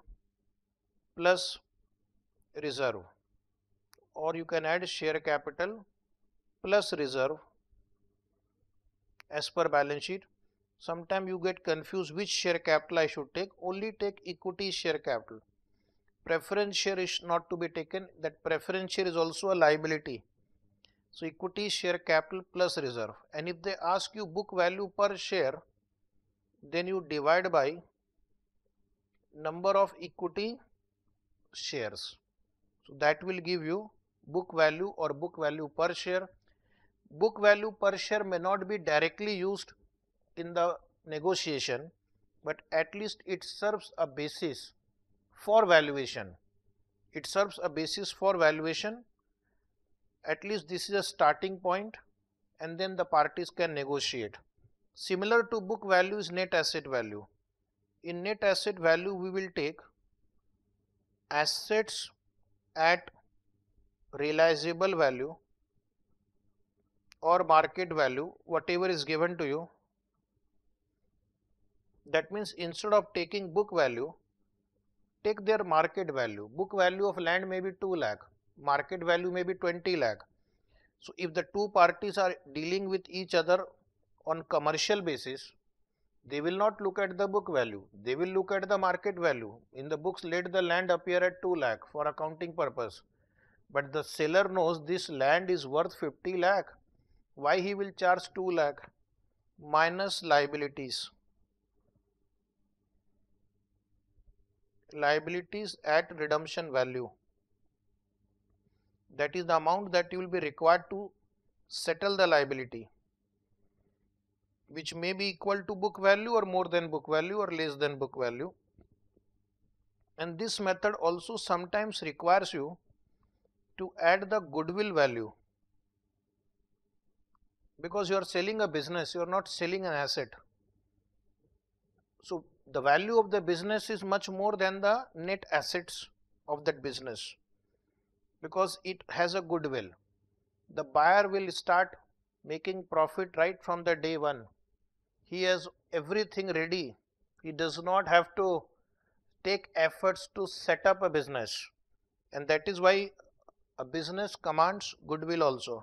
plus reserve or you can add share capital plus reserve as per balance sheet. Sometimes you get confused which share capital I should take, only take equity share capital. Preference share is not to be taken, that preference share is also a liability so equity share capital plus reserve and if they ask you book value per share then you divide by number of equity shares. So that will give you book value or book value per share. Book value per share may not be directly used in the negotiation but at least it serves a basis for valuation. It serves a basis for valuation at least this is a starting point and then the parties can negotiate. Similar to book value is net asset value. In net asset value we will take assets at realizable value or market value whatever is given to you. That means instead of taking book value take their market value. Book value of land may be 2 lakh market value may be 20 lakh. So if the two parties are dealing with each other on commercial basis, they will not look at the book value, they will look at the market value. In the books, let the land appear at 2 lakh for accounting purpose. But the seller knows this land is worth 50 lakh. Why he will charge 2 lakh? Minus liabilities. Liabilities at redemption value that is the amount that you will be required to settle the liability which may be equal to book value or more than book value or less than book value and this method also sometimes requires you to add the goodwill value because you are selling a business you are not selling an asset so the value of the business is much more than the net assets of that business because it has a goodwill. The buyer will start making profit right from the day one. He has everything ready. He does not have to take efforts to set up a business. And that is why a business commands goodwill also.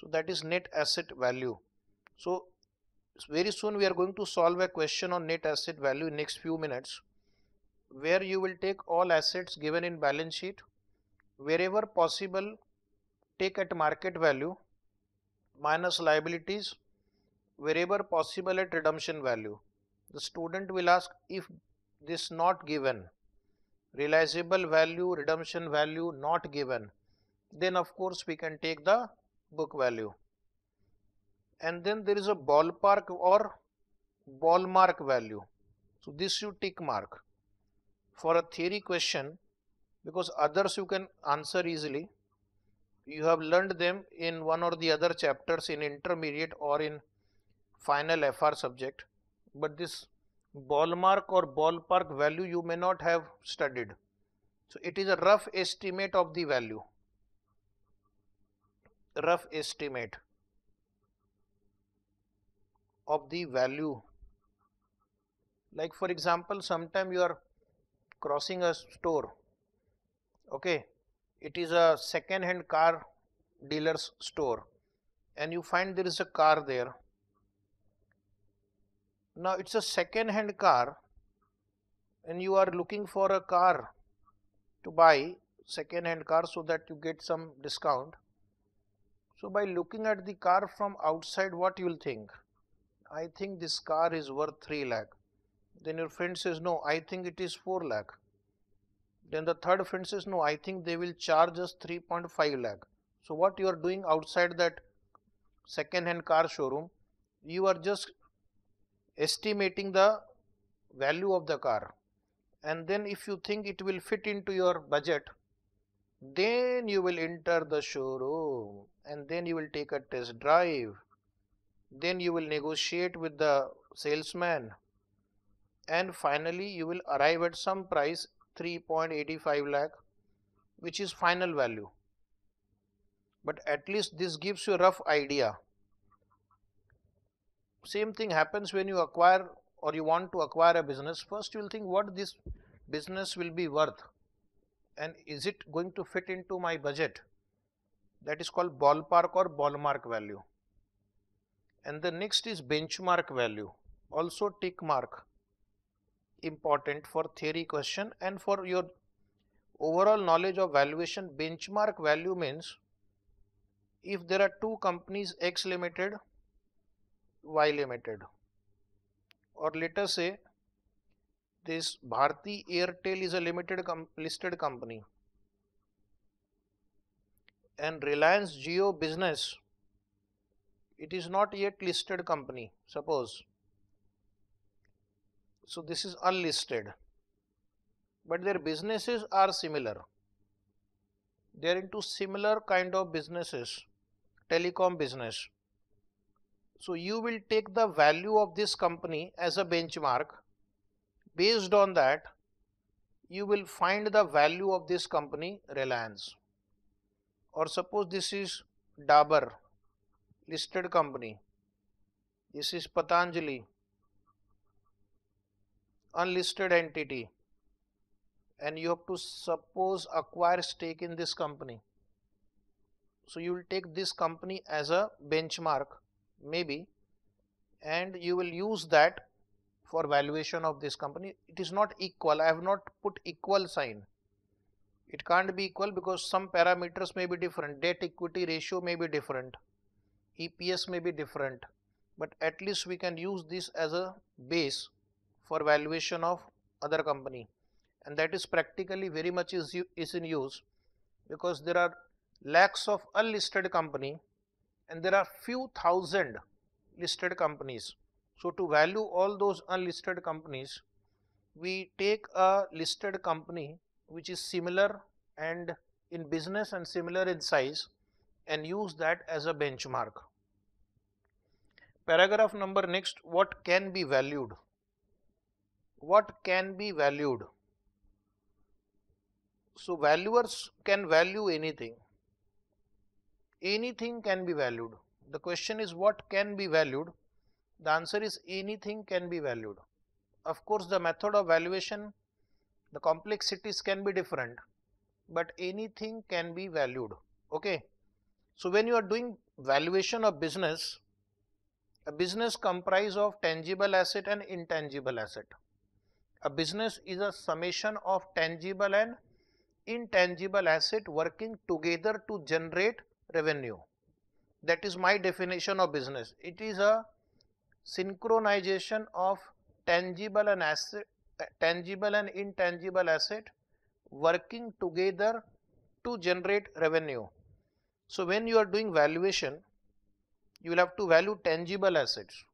So that is net asset value. So very soon we are going to solve a question on net asset value in next few minutes where you will take all assets given in balance sheet wherever possible take at market value minus liabilities wherever possible at redemption value. The student will ask if this not given, realizable value, redemption value not given, then of course we can take the book value. And then there is a ballpark or mark value. So this you tick mark. For a theory question, because others you can answer easily. You have learned them in one or the other chapters in intermediate or in final FR subject, but this mark or ballpark value you may not have studied. So it is a rough estimate of the value, rough estimate of the value. Like for example, sometime you are crossing a store okay it is a second hand car dealers store and you find there is a car there now it's a second hand car and you are looking for a car to buy second hand car so that you get some discount so by looking at the car from outside what you will think i think this car is worth 3 lakh then your friend says no i think it is 4 lakh then the third friend says, no, I think they will charge us 3.5 lakh. So what you are doing outside that second hand car showroom, you are just estimating the value of the car. And then if you think it will fit into your budget, then you will enter the showroom and then you will take a test drive. Then you will negotiate with the salesman and finally you will arrive at some price 3.85 lakh which is final value but at least this gives you a rough idea same thing happens when you acquire or you want to acquire a business first you will think what this business will be worth and is it going to fit into my budget that is called ballpark or ballpark value and the next is benchmark value also tick mark important for theory question and for your overall knowledge of valuation benchmark value means if there are two companies X limited Y limited or let us say this Bharti Airtel is a limited com listed company and Reliance Geo business it is not yet listed company suppose so, this is unlisted, but their businesses are similar. They are into similar kind of businesses, telecom business. So, you will take the value of this company as a benchmark. Based on that, you will find the value of this company Reliance. Or suppose this is Dabur, listed company. This is Patanjali, unlisted entity and you have to suppose acquire stake in this company so you will take this company as a benchmark maybe and you will use that for valuation of this company it is not equal i have not put equal sign it can't be equal because some parameters may be different debt equity ratio may be different eps may be different but at least we can use this as a base for valuation of other company and that is practically very much is, is in use because there are lakhs of unlisted company and there are few thousand listed companies. So, to value all those unlisted companies, we take a listed company which is similar and in business and similar in size and use that as a benchmark. Paragraph number next, what can be valued? what can be valued. So, valuers can value anything, anything can be valued. The question is what can be valued? The answer is anything can be valued. Of course, the method of valuation, the complexities can be different, but anything can be valued. Okay. So, when you are doing valuation of business, a business comprise of tangible asset and intangible asset a business is a summation of tangible and intangible asset working together to generate revenue. That is my definition of business. It is a synchronization of tangible and asset, tangible and intangible asset working together to generate revenue. So when you are doing valuation, you will have to value tangible assets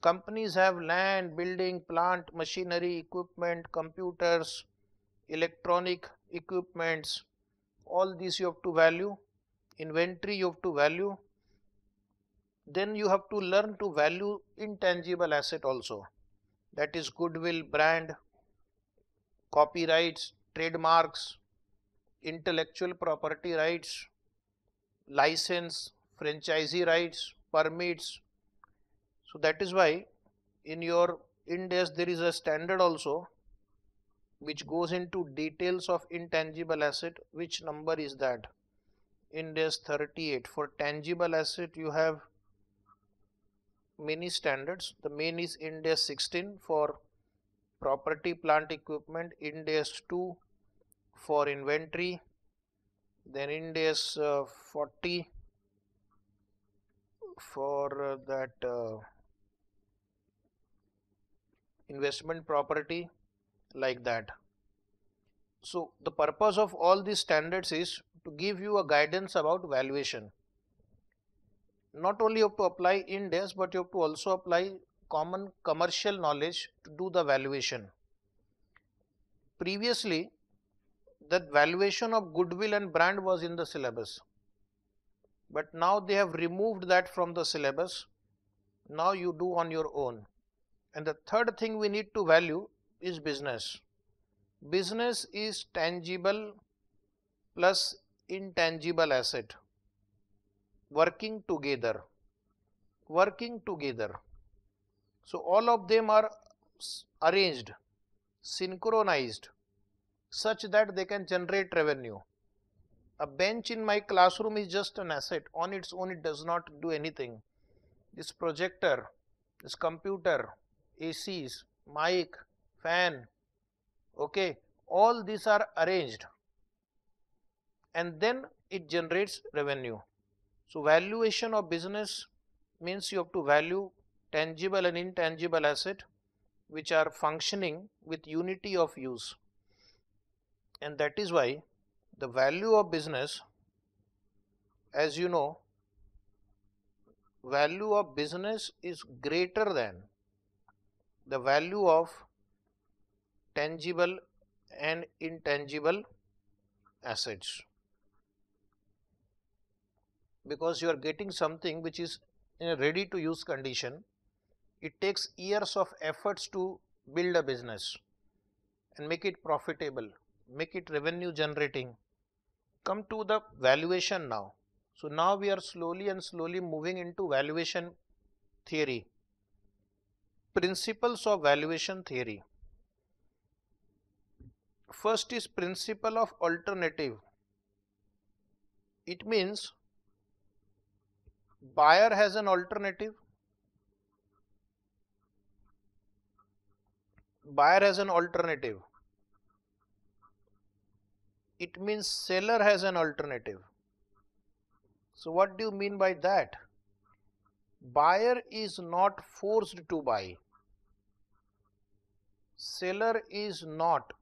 companies have land, building, plant, machinery, equipment, computers, electronic equipments, all these you have to value, inventory you have to value, then you have to learn to value intangible asset also that is goodwill, brand, copyrights, trademarks, intellectual property rights, license, franchisee rights, permits, so that is why in your index there is a standard also which goes into details of intangible asset which number is that index 38 for tangible asset you have many standards the main is index 16 for property plant equipment index 2 for inventory then index uh, 40 for uh, that uh, investment property like that. So the purpose of all these standards is to give you a guidance about valuation. Not only you have to apply index, but you have to also apply common commercial knowledge to do the valuation. Previously, the valuation of goodwill and brand was in the syllabus. But now they have removed that from the syllabus. Now you do on your own. And the third thing we need to value is business. Business is tangible plus intangible asset. Working together. Working together. So all of them are arranged, synchronized such that they can generate revenue. A bench in my classroom is just an asset. On its own it does not do anything. This projector, this computer, ACs, mic, fan, okay, all these are arranged and then it generates revenue. So valuation of business means you have to value tangible and intangible asset which are functioning with unity of use and that is why the value of business as you know value of business is greater than the value of tangible and intangible assets because you are getting something which is in a ready to use condition it takes years of efforts to build a business and make it profitable make it revenue generating come to the valuation now so now we are slowly and slowly moving into valuation theory principles of valuation theory. First is principle of alternative. It means buyer has an alternative. Buyer has an alternative. It means seller has an alternative. So what do you mean by that? Buyer is not forced to buy seller is not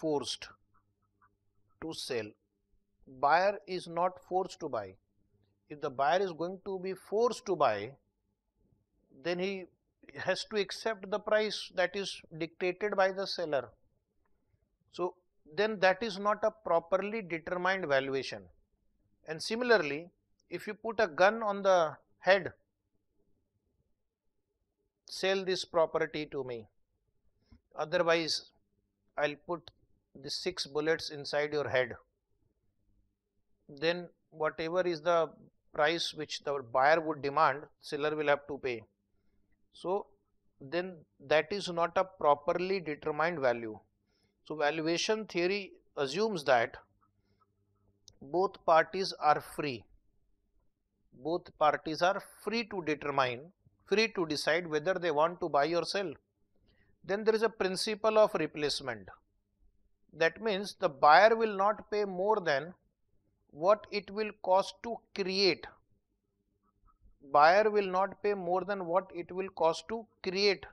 forced to sell, buyer is not forced to buy. If the buyer is going to be forced to buy, then he has to accept the price that is dictated by the seller. So, then that is not a properly determined valuation. And similarly, if you put a gun on the head, sell this property to me otherwise I will put the 6 bullets inside your head. Then whatever is the price which the buyer would demand, seller will have to pay. So then that is not a properly determined value. So valuation theory assumes that both parties are free. Both parties are free to determine, free to decide whether they want to buy or sell then there is a principle of replacement. That means the buyer will not pay more than what it will cost to create. Buyer will not pay more than what it will cost to create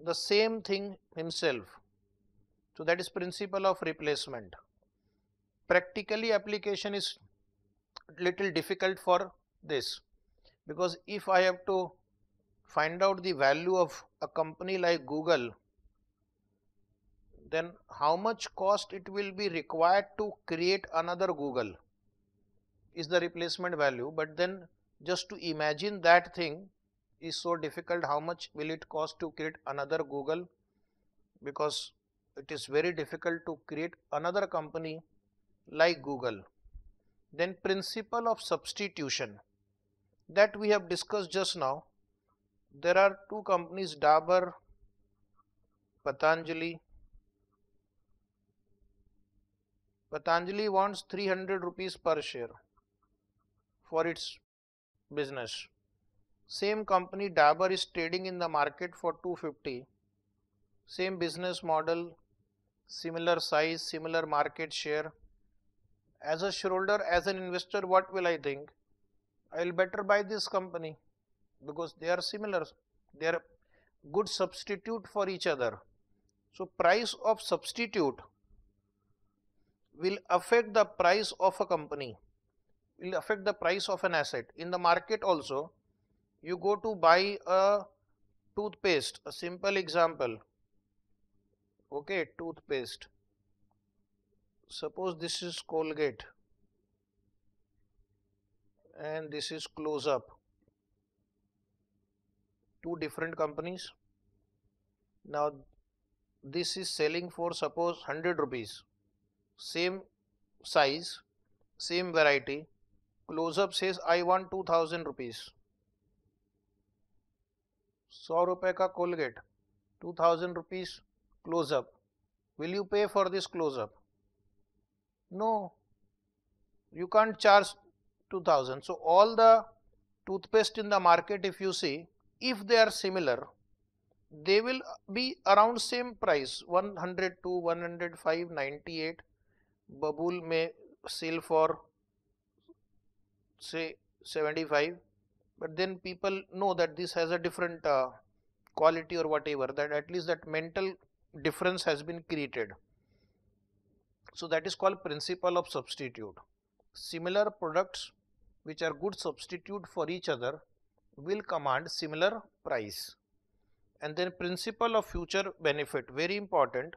the same thing himself. So that is principle of replacement. Practically application is little difficult for this because if I have to find out the value of a company like Google, then how much cost it will be required to create another Google is the replacement value. But then just to imagine that thing is so difficult, how much will it cost to create another Google? Because it is very difficult to create another company like Google. Then principle of substitution that we have discussed just now there are two companies Dabur, Patanjali. Patanjali wants 300 rupees per share for its business. Same company Dabur is trading in the market for 250. Same business model, similar size, similar market share. As a shareholder, as an investor, what will I think? I will better buy this company because they are similar, they are good substitute for each other. So price of substitute will affect the price of a company, will affect the price of an asset. In the market also, you go to buy a toothpaste, a simple example, okay, toothpaste. Suppose this is Colgate and this is close up two different companies now this is selling for suppose 100 rupees same size same variety close up says I want 2000 rupees ka Colgate, two thousand rupees close up. Will you pay for this close up? No. you can't charge 2000 so all the toothpaste in the market if you see if they are similar they will be around same price to 105 98 babul may sell for say 75 but then people know that this has a different uh, quality or whatever that at least that mental difference has been created so that is called principle of substitute similar products which are good substitute for each other will command similar price and then principle of future benefit very important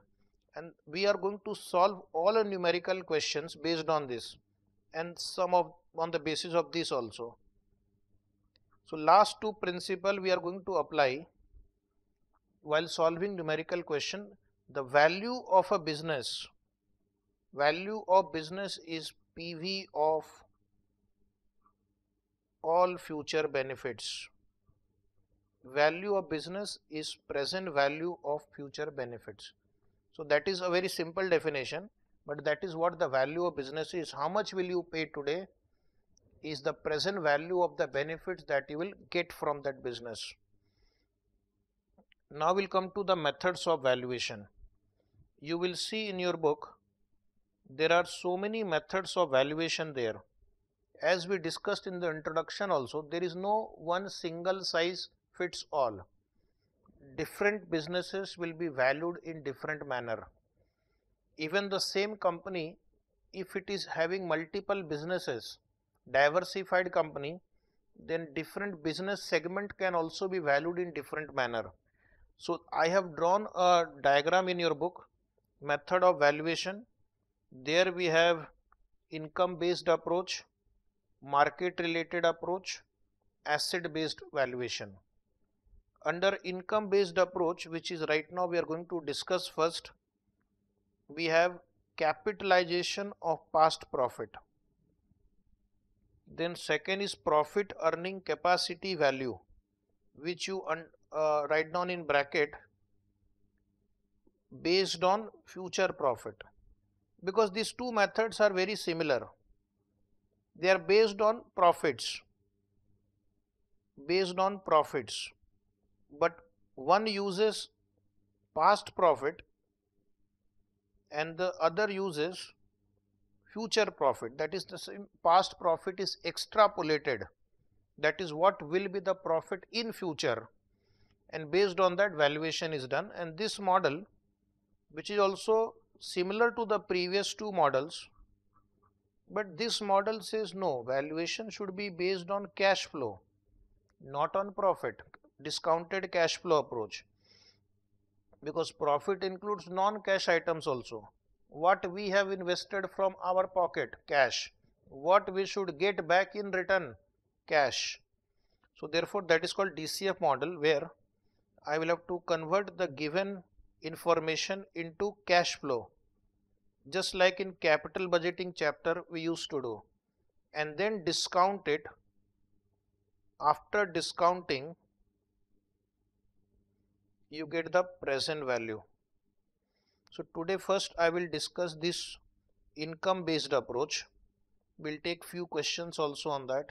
and we are going to solve all numerical questions based on this and some of on the basis of this also. So last two principle we are going to apply while solving numerical question the value of a business value of business is PV of all future benefits. Value of business is present value of future benefits. So that is a very simple definition, but that is what the value of business is. How much will you pay today is the present value of the benefits that you will get from that business. Now we'll come to the methods of valuation. You will see in your book, there are so many methods of valuation there as we discussed in the introduction also, there is no one single size fits all. Different businesses will be valued in different manner. Even the same company, if it is having multiple businesses, diversified company, then different business segment can also be valued in different manner. So I have drawn a diagram in your book, method of valuation. There we have income based approach, market related approach, asset based valuation. Under income based approach which is right now we are going to discuss first, we have capitalization of past profit. Then second is profit earning capacity value which you uh, write down in bracket based on future profit because these two methods are very similar they are based on profits, based on profits, but one uses past profit and the other uses future profit that is the same past profit is extrapolated that is what will be the profit in future and based on that valuation is done and this model which is also similar to the previous two models but this model says no, valuation should be based on cash flow, not on profit, discounted cash flow approach. Because profit includes non-cash items also. What we have invested from our pocket, cash. What we should get back in return, cash. So therefore that is called DCF model where I will have to convert the given information into cash flow just like in capital budgeting chapter we used to do and then discount it after discounting you get the present value so today first I will discuss this income based approach we'll take few questions also on that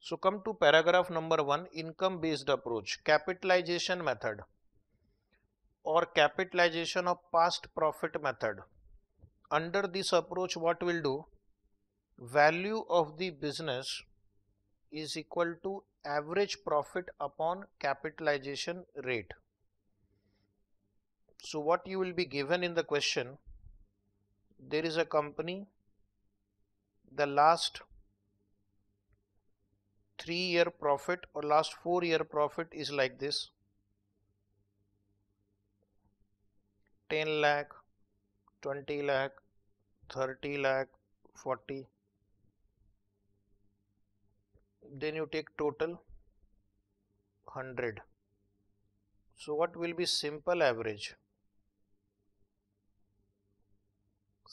so come to paragraph number 1 income based approach capitalization method or capitalization of past profit method. Under this approach what we'll do value of the business is equal to average profit upon capitalization rate. So what you will be given in the question there is a company the last 3 year profit or last 4 year profit is like this 10 lakh 20 lakh 30 lakh 40 then you take total 100 so what will be simple average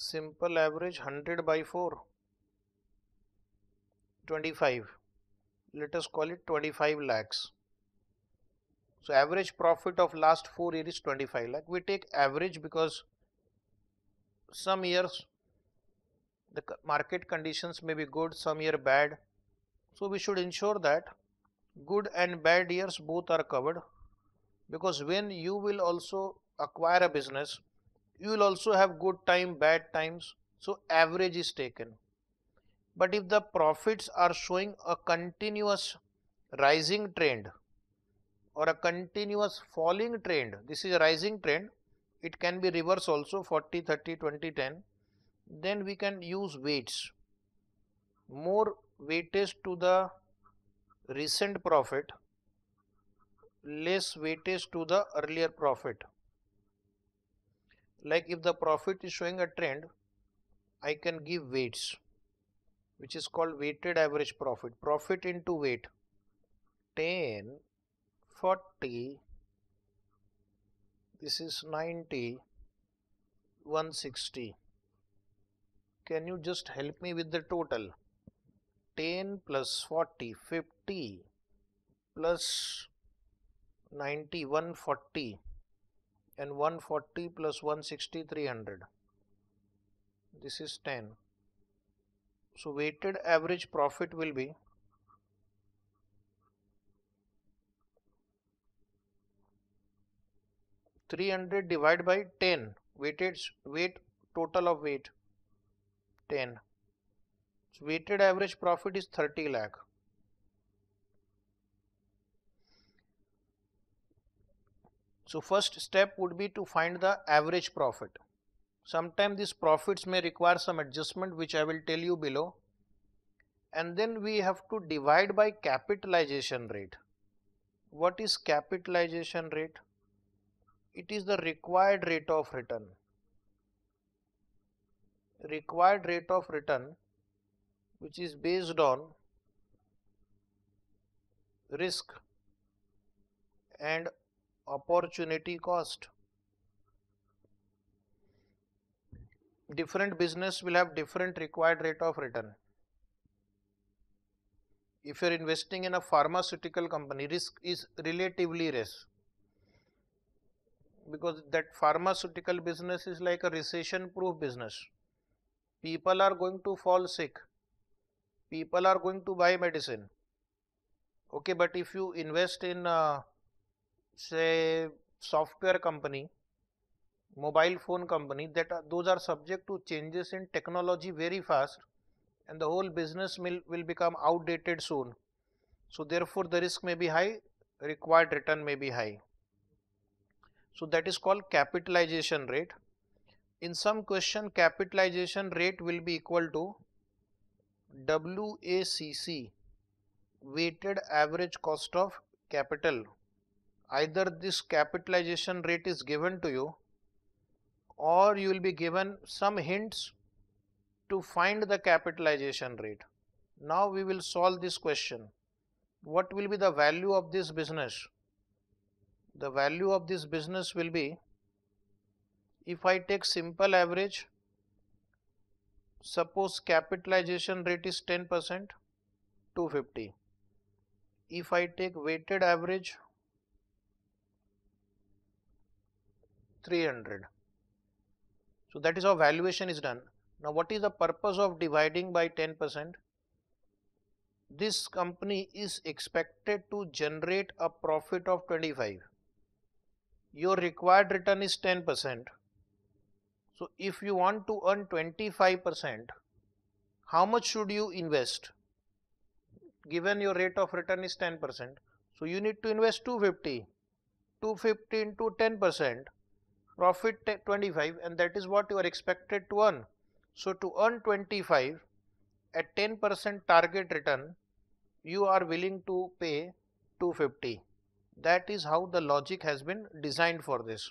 simple average 100 by 4 25 let us call it 25 lakhs so, average profit of last 4 years is 25 lakh. We take average because some years the market conditions may be good, some year bad. So, we should ensure that good and bad years both are covered because when you will also acquire a business, you will also have good time, bad times. So, average is taken. But if the profits are showing a continuous rising trend, or a continuous falling trend, this is a rising trend, it can be reverse also 40, 30, 20, 10, then we can use weights. More weightage to the recent profit, less weightage to the earlier profit. Like if the profit is showing a trend, I can give weights which is called weighted average profit, profit into weight 10 40 this is 90 160 can you just help me with the total 10 plus 40 50 plus 90 140 and 140 plus 160 300 this is 10 so weighted average profit will be 300 divided by 10 weighted weight total of weight 10 so weighted average profit is 30 lakh so first step would be to find the average profit sometimes these profits may require some adjustment which I will tell you below and then we have to divide by capitalization rate what is capitalization rate it is the required rate of return required rate of return which is based on risk and opportunity cost different business will have different required rate of return if you are investing in a pharmaceutical company risk is relatively less because that pharmaceutical business is like a recession proof business. People are going to fall sick. People are going to buy medicine. Okay, but if you invest in uh, say software company, mobile phone company that are, those are subject to changes in technology very fast and the whole business will, will become outdated soon. So therefore the risk may be high, required return may be high. So that is called capitalization rate. In some question capitalization rate will be equal to WACC weighted average cost of capital either this capitalization rate is given to you or you will be given some hints to find the capitalization rate. Now we will solve this question. What will be the value of this business? the value of this business will be if I take simple average suppose capitalization rate is 10 percent 250 if I take weighted average 300 so that is how valuation is done now what is the purpose of dividing by 10 percent this company is expected to generate a profit of 25 your required return is 10%. So if you want to earn 25%, how much should you invest? Given your rate of return is 10%, so you need to invest 250. 250 into 10%, profit 25 and that is what you are expected to earn. So to earn 25 at 10% target return, you are willing to pay 250. That is how the logic has been designed for this.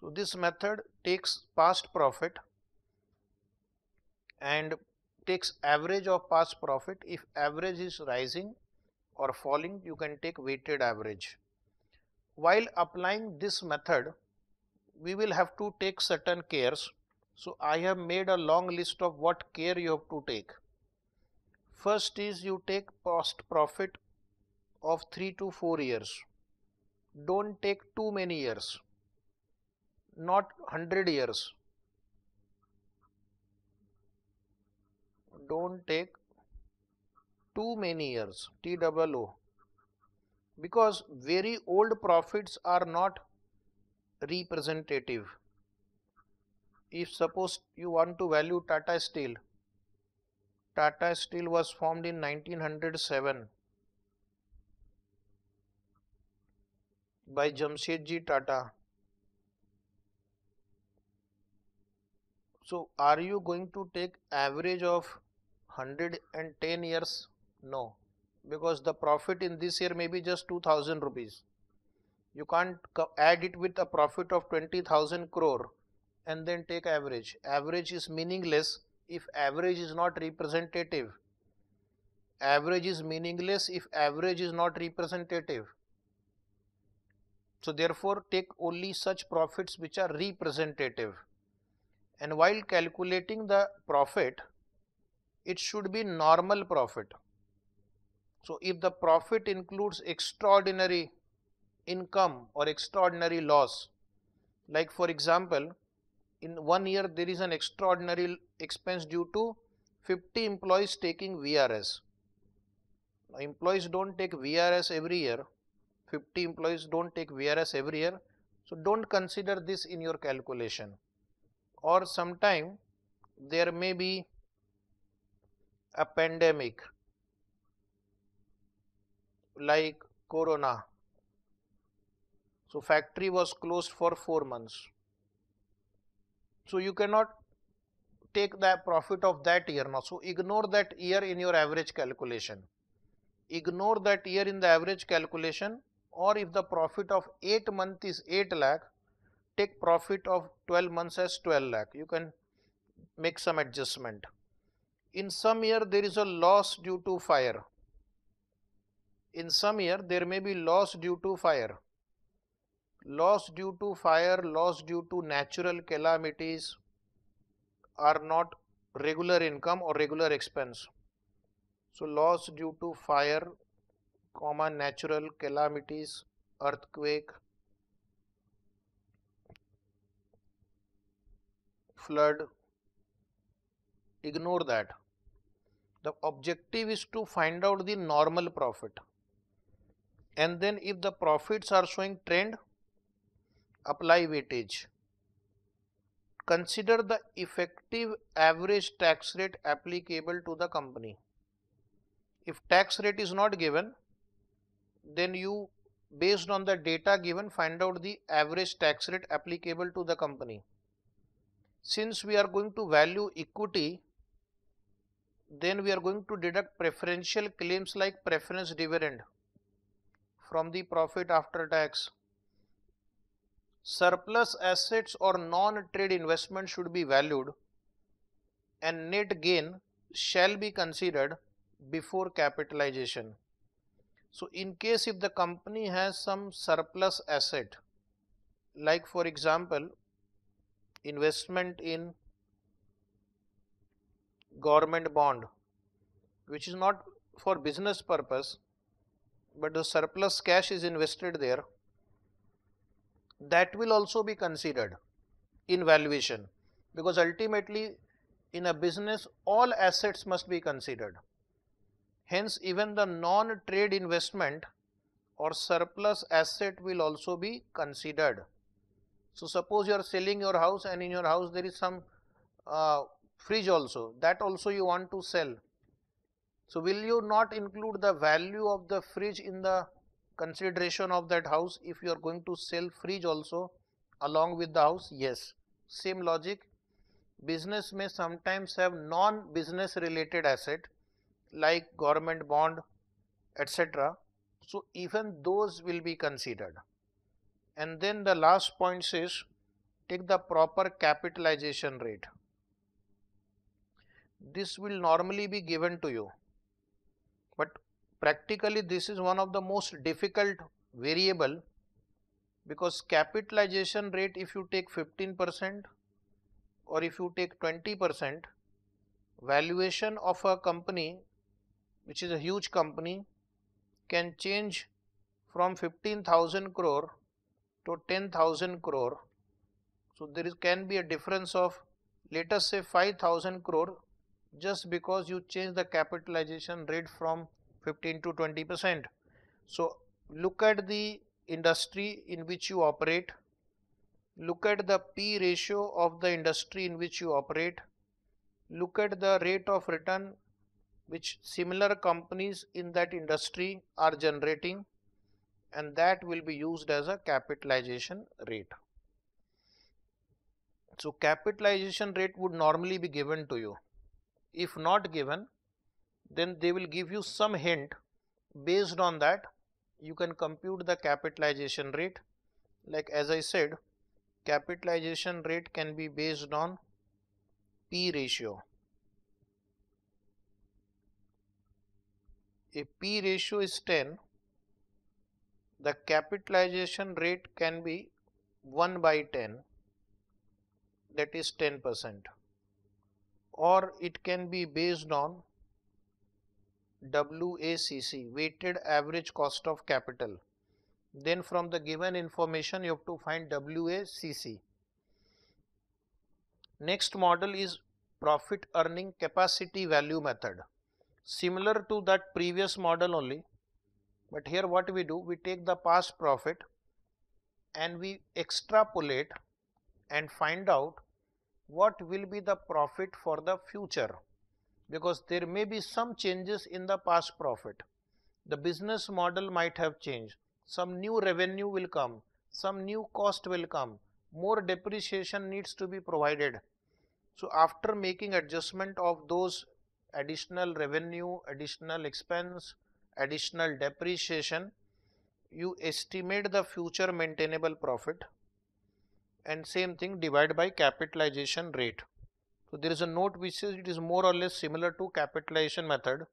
So this method takes past profit and takes average of past profit. If average is rising or falling, you can take weighted average. While applying this method, we will have to take certain cares. So I have made a long list of what care you have to take. First is you take past profit of 3 to 4 years don't take too many years, not 100 years. Don't take too many years, TWO, because very old profits are not representative. If suppose you want to value Tata Steel, Tata Steel was formed in 1907 by Jamshedji Tata. So are you going to take average of 110 years? No, because the profit in this year may be just 2000 rupees. You can't add it with a profit of 20,000 crore and then take average. Average is meaningless if average is not representative. Average is meaningless if average is not representative. So therefore take only such profits which are representative and while calculating the profit it should be normal profit. So if the profit includes extraordinary income or extraordinary loss like for example in one year there is an extraordinary expense due to 50 employees taking VRS. Now, employees don't take VRS every year 50 employees don't take VRS every year. So don't consider this in your calculation or sometime there may be a pandemic like corona. So factory was closed for 4 months. So you cannot take the profit of that year now. So ignore that year in your average calculation. Ignore that year in the average calculation or if the profit of 8 month is 8 lakh, take profit of 12 months as 12 lakh. You can make some adjustment. In some year there is a loss due to fire. In some year there may be loss due to fire. Loss due to fire, loss due to natural calamities are not regular income or regular expense. So loss due to fire, comma natural calamities earthquake flood ignore that the objective is to find out the normal profit and then if the profits are showing trend apply weightage consider the effective average tax rate applicable to the company if tax rate is not given then you based on the data given find out the average tax rate applicable to the company. Since we are going to value equity, then we are going to deduct preferential claims like preference dividend from the profit after tax. Surplus assets or non-trade investment should be valued and net gain shall be considered before capitalization. So in case if the company has some surplus asset like for example investment in government bond which is not for business purpose but the surplus cash is invested there that will also be considered in valuation because ultimately in a business all assets must be considered Hence, even the non-trade investment or surplus asset will also be considered. So, suppose you are selling your house and in your house there is some uh, fridge also that also you want to sell. So, will you not include the value of the fridge in the consideration of that house if you are going to sell fridge also along with the house? Yes. Same logic business may sometimes have non business related asset like government bond etc. So, even those will be considered. And then the last point is, take the proper capitalization rate. This will normally be given to you, but practically this is one of the most difficult variable because capitalization rate if you take 15% or if you take 20% valuation of a company which is a huge company can change from 15,000 crore to 10,000 crore. So there is, can be a difference of let us say 5,000 crore just because you change the capitalization rate from 15 to 20 percent. So look at the industry in which you operate, look at the P ratio of the industry in which you operate, look at the rate of return which similar companies in that industry are generating and that will be used as a capitalization rate. So capitalization rate would normally be given to you. If not given, then they will give you some hint based on that you can compute the capitalization rate like as I said capitalization rate can be based on P ratio a P ratio is 10, the capitalization rate can be 1 by 10 that is 10 percent or it can be based on WACC weighted average cost of capital then from the given information you have to find WACC. Next model is profit earning capacity value method similar to that previous model only but here what we do we take the past profit and we extrapolate and find out what will be the profit for the future because there may be some changes in the past profit. The business model might have changed, some new revenue will come, some new cost will come, more depreciation needs to be provided. So after making adjustment of those additional revenue, additional expense, additional depreciation, you estimate the future maintainable profit and same thing divide by capitalization rate. So there is a note which says it is more or less similar to capitalization method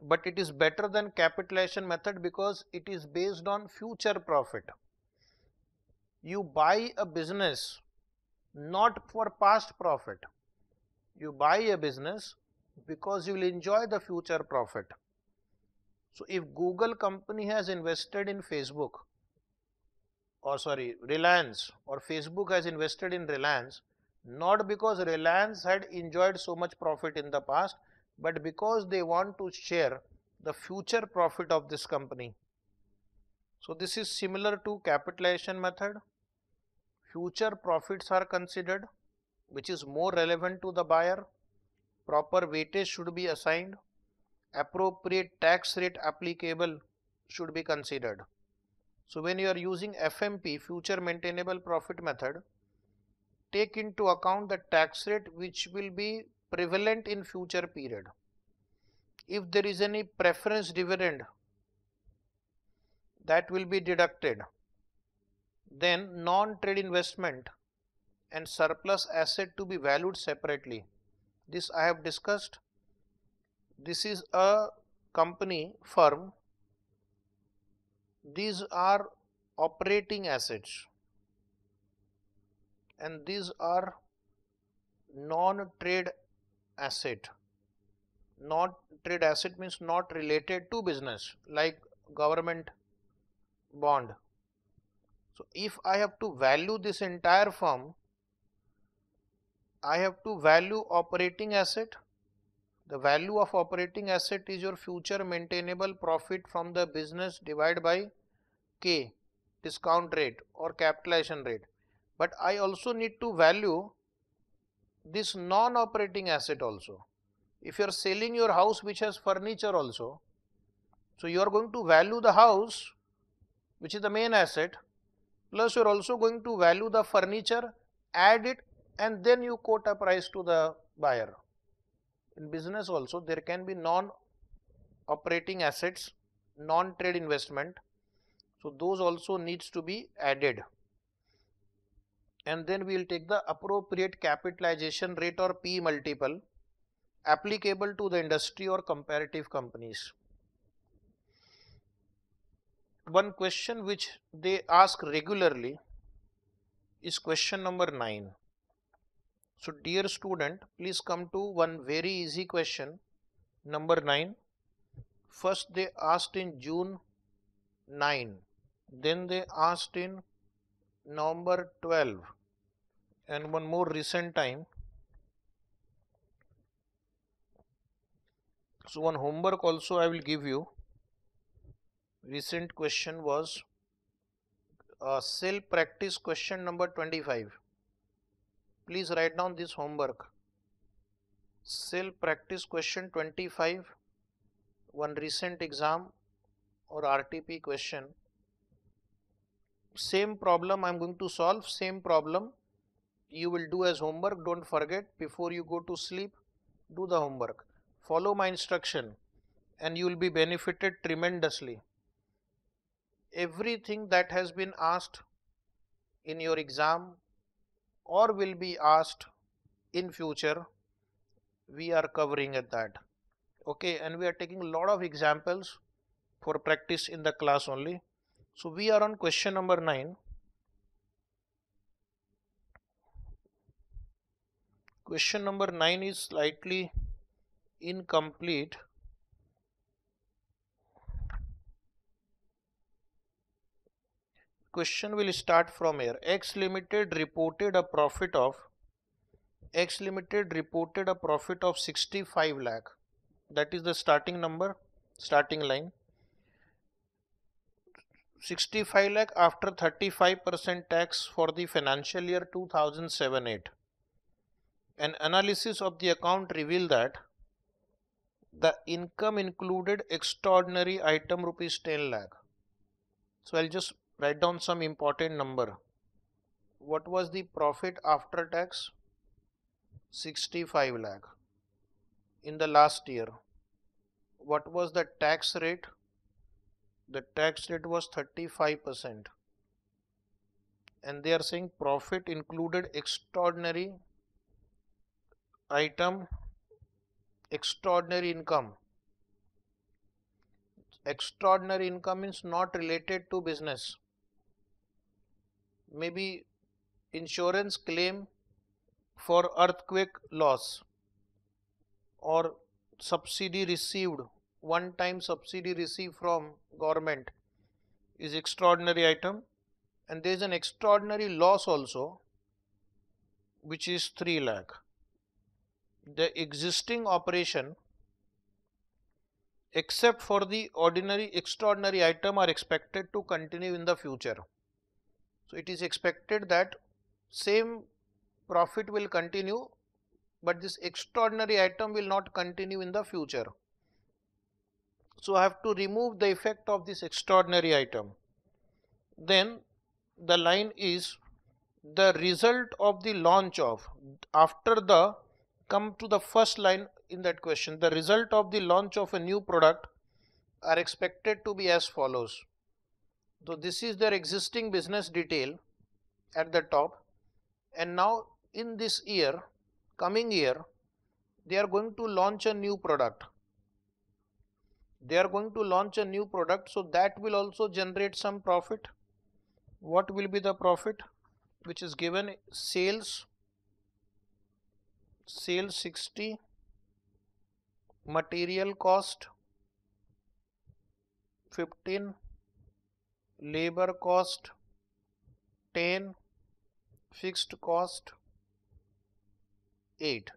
but it is better than capitalization method because it is based on future profit. You buy a business not for past profit you buy a business because you will enjoy the future profit. So if Google company has invested in Facebook or sorry Reliance or Facebook has invested in Reliance not because Reliance had enjoyed so much profit in the past but because they want to share the future profit of this company. So this is similar to capitalization method. Future profits are considered which is more relevant to the buyer. Proper weightage should be assigned. Appropriate tax rate applicable should be considered. So when you are using FMP future maintainable profit method take into account the tax rate which will be prevalent in future period. If there is any preference dividend that will be deducted then non-trade investment and surplus asset to be valued separately. This I have discussed. This is a company firm. These are operating assets and these are non-trade asset. Non-trade asset means not related to business like government bond. So if I have to value this entire firm, I have to value operating asset. The value of operating asset is your future maintainable profit from the business divided by K discount rate or capitalization rate. But I also need to value this non-operating asset also. If you are selling your house which has furniture also, so you are going to value the house which is the main asset plus you are also going to value the furniture, add it and then you quote a price to the buyer. In business also there can be non-operating assets, non-trade investment. So those also needs to be added. And then we will take the appropriate capitalization rate or P multiple applicable to the industry or comparative companies. One question which they ask regularly is question number 9. So dear student, please come to one very easy question, number 9. First they asked in June 9, then they asked in November 12 and one more recent time. So one homework also I will give you. Recent question was uh, cell practice question number 25 please write down this homework cell practice question 25 one recent exam or RTP question same problem I'm going to solve same problem you will do as homework don't forget before you go to sleep do the homework follow my instruction and you will be benefited tremendously everything that has been asked in your exam or will be asked in future we are covering at that okay and we are taking a lot of examples for practice in the class only so we are on question number 9 question number 9 is slightly incomplete question will start from here x limited reported a profit of x limited reported a profit of 65 lakh that is the starting number starting line 65 lakh after 35% tax for the financial year 2007-8. An analysis of the account revealed that the income included extraordinary item rupees 10 lakh. So I'll just write down some important number what was the profit after tax 65 lakh in the last year what was the tax rate the tax rate was 35 percent and they are saying profit included extraordinary item extraordinary income extraordinary income is not related to business maybe insurance claim for earthquake loss or subsidy received one time subsidy received from government is extraordinary item and there is an extraordinary loss also which is 3 lakh the existing operation except for the ordinary extraordinary item are expected to continue in the future so, it is expected that same profit will continue, but this extraordinary item will not continue in the future. So, I have to remove the effect of this extraordinary item. Then the line is the result of the launch of after the come to the first line in that question the result of the launch of a new product are expected to be as follows so, this is their existing business detail at the top and now in this year coming year they are going to launch a new product they are going to launch a new product so that will also generate some profit what will be the profit which is given sales sales 60 material cost 15 labor cost 10 fixed cost 8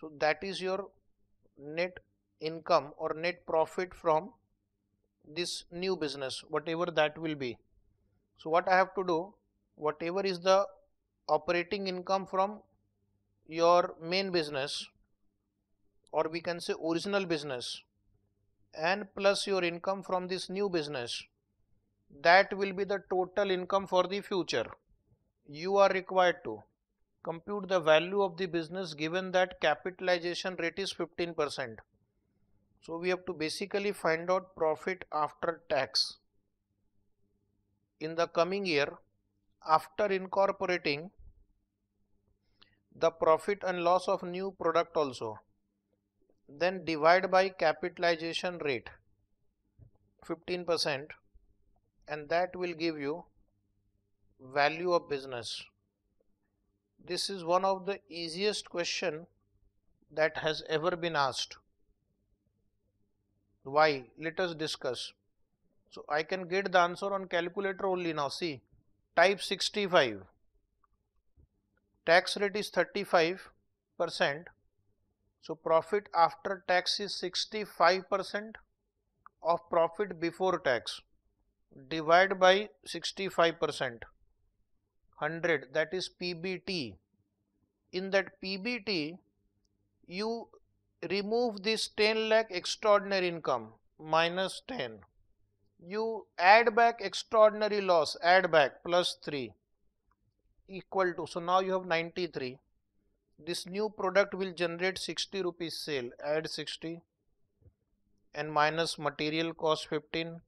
so that is your net income or net profit from this new business whatever that will be so what i have to do whatever is the operating income from your main business or we can say original business and plus your income from this new business that will be the total income for the future. You are required to compute the value of the business given that capitalization rate is 15%. So we have to basically find out profit after tax in the coming year after incorporating the profit and loss of new product also then divide by capitalization rate 15 percent and that will give you value of business. This is one of the easiest question that has ever been asked. Why? Let us discuss. So I can get the answer on calculator only now. See, type 65. Tax rate is 35 percent. So profit after tax is 65 percent of profit before tax divide by 65 percent 100 that is PBT. In that PBT you remove this 10 lakh extraordinary income minus 10. You add back extraordinary loss add back plus 3 equal to so now you have 93 this new product will generate 60 rupees sale add 60 and minus material cost 15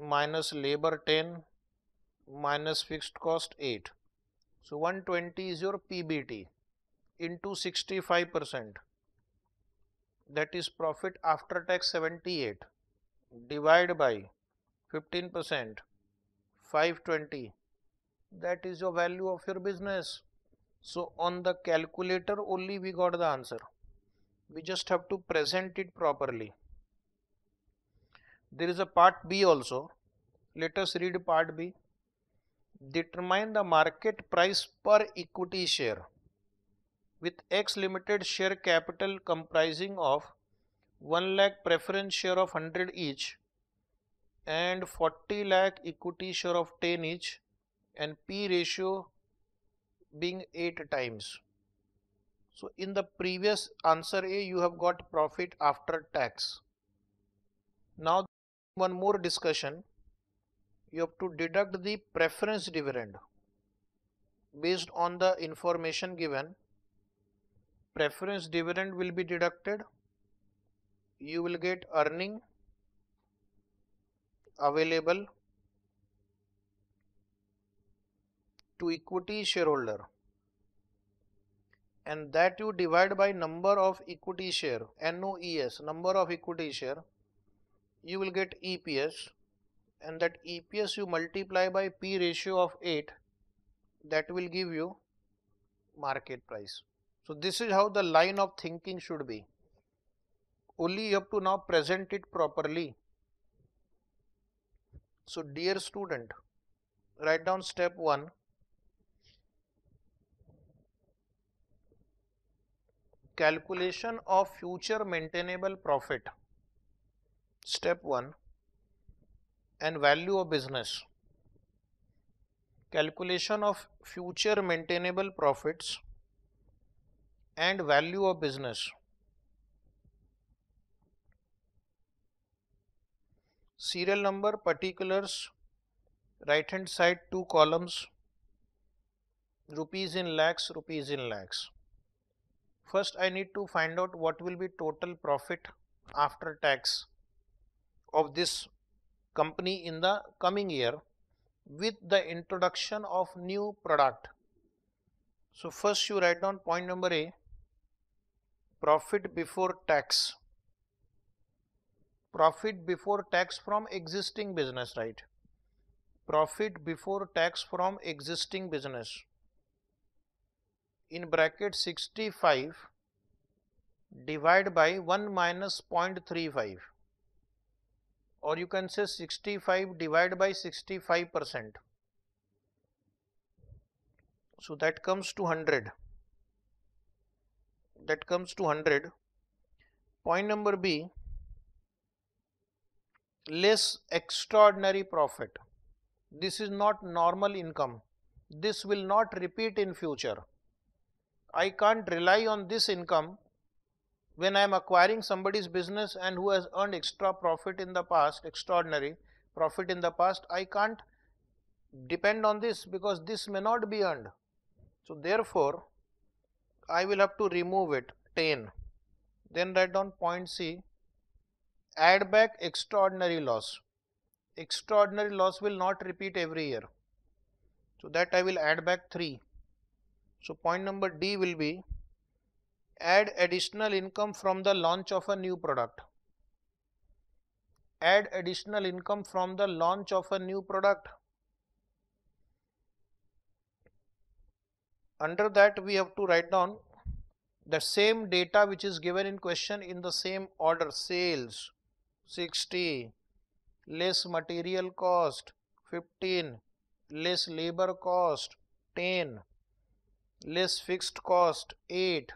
minus labor 10 minus fixed cost 8. So 120 is your PBT into 65 percent that is profit after tax 78 divided by 15 percent 520 that is your value of your business. So on the calculator only we got the answer. We just have to present it properly. There is a part B also. Let us read part B. Determine the market price per equity share with X limited share capital comprising of 1 lakh preference share of 100 each and 40 lakh equity share of 10 each and P ratio being 8 times. So in the previous answer A you have got profit after tax. Now one more discussion you have to deduct the preference dividend based on the information given preference dividend will be deducted you will get earning available to equity shareholder and that you divide by number of equity share NOES number of equity share you will get EPS and that EPS you multiply by P ratio of 8 that will give you market price. So this is how the line of thinking should be. Only you have to now present it properly. So dear student, write down step 1. Calculation of future maintainable profit step 1 and value of business calculation of future maintainable profits and value of business serial number particulars right hand side two columns rupees in lakhs rupees in lakhs first i need to find out what will be total profit after tax of this company in the coming year with the introduction of new product. So, first you write down point number A profit before tax profit before tax from existing business right profit before tax from existing business in bracket 65 divided by 1 minus 0.35 or you can say 65 divided by 65 percent. So that comes to 100. That comes to 100. Point number B less extraordinary profit. This is not normal income. This will not repeat in future. I can't rely on this income when I am acquiring somebody's business and who has earned extra profit in the past, extraordinary profit in the past, I can't depend on this because this may not be earned. So therefore, I will have to remove it 10, then write down point C, add back extraordinary loss. Extraordinary loss will not repeat every year. So that I will add back 3. So point number D will be add additional income from the launch of a new product add additional income from the launch of a new product under that we have to write down the same data which is given in question in the same order sales 60 less material cost 15 less labor cost 10 less fixed cost 8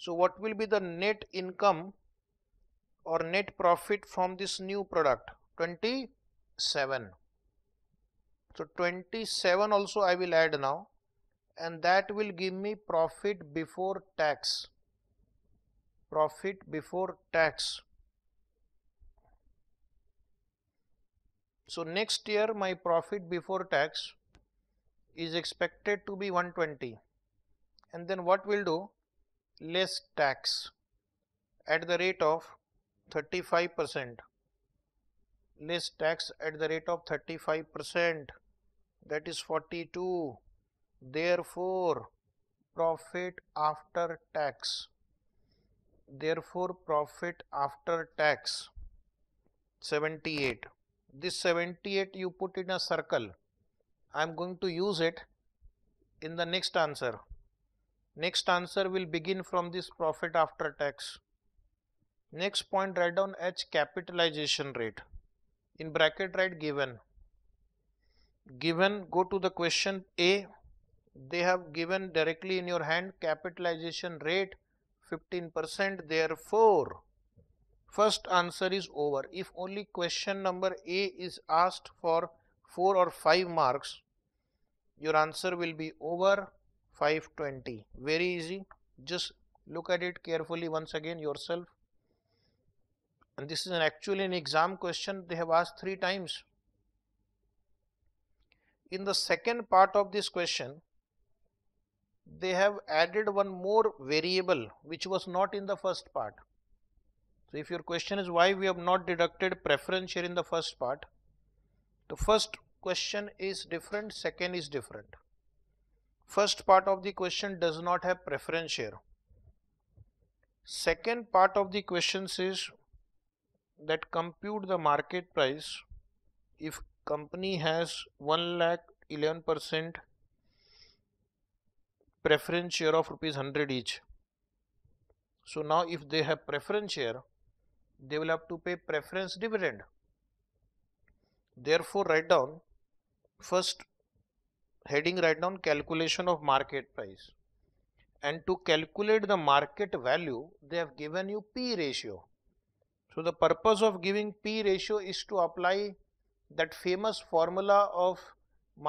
so what will be the net income or net profit from this new product? 27. So 27 also I will add now and that will give me profit before tax. Profit before tax. So next year my profit before tax is expected to be 120 and then what we'll do less tax at the rate of 35 percent less tax at the rate of 35 percent that is 42 therefore profit after tax therefore profit after tax 78 this 78 you put in a circle I am going to use it in the next answer Next answer will begin from this profit after tax. Next point write down H capitalization rate. In bracket write given. Given go to the question A. They have given directly in your hand capitalization rate 15% therefore first answer is over. If only question number A is asked for 4 or 5 marks your answer will be over 520 very easy just look at it carefully once again yourself and this is an actually an exam question they have asked three times in the second part of this question they have added one more variable which was not in the first part so if your question is why we have not deducted preference share in the first part the first question is different second is different First part of the question does not have preference share. Second part of the question says that compute the market price if company has 1 lakh 11 percent preference share of rupees 100 each. So now if they have preference share, they will have to pay preference dividend. Therefore, write down first heading write down calculation of market price and to calculate the market value they have given you P ratio. So the purpose of giving P ratio is to apply that famous formula of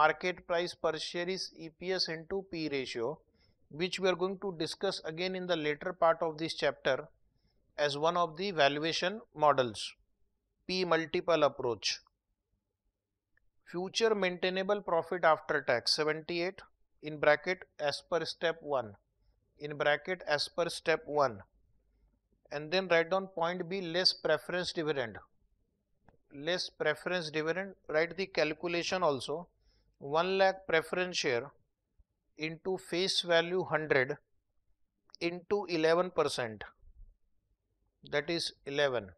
market price per share is EPS into P ratio which we are going to discuss again in the later part of this chapter as one of the valuation models P multiple approach future maintainable profit after tax 78 in bracket as per step 1 in bracket as per step 1 and then write down point B less preference dividend less preference dividend write the calculation also 1 lakh preference share into face value 100 into 11 percent that is 11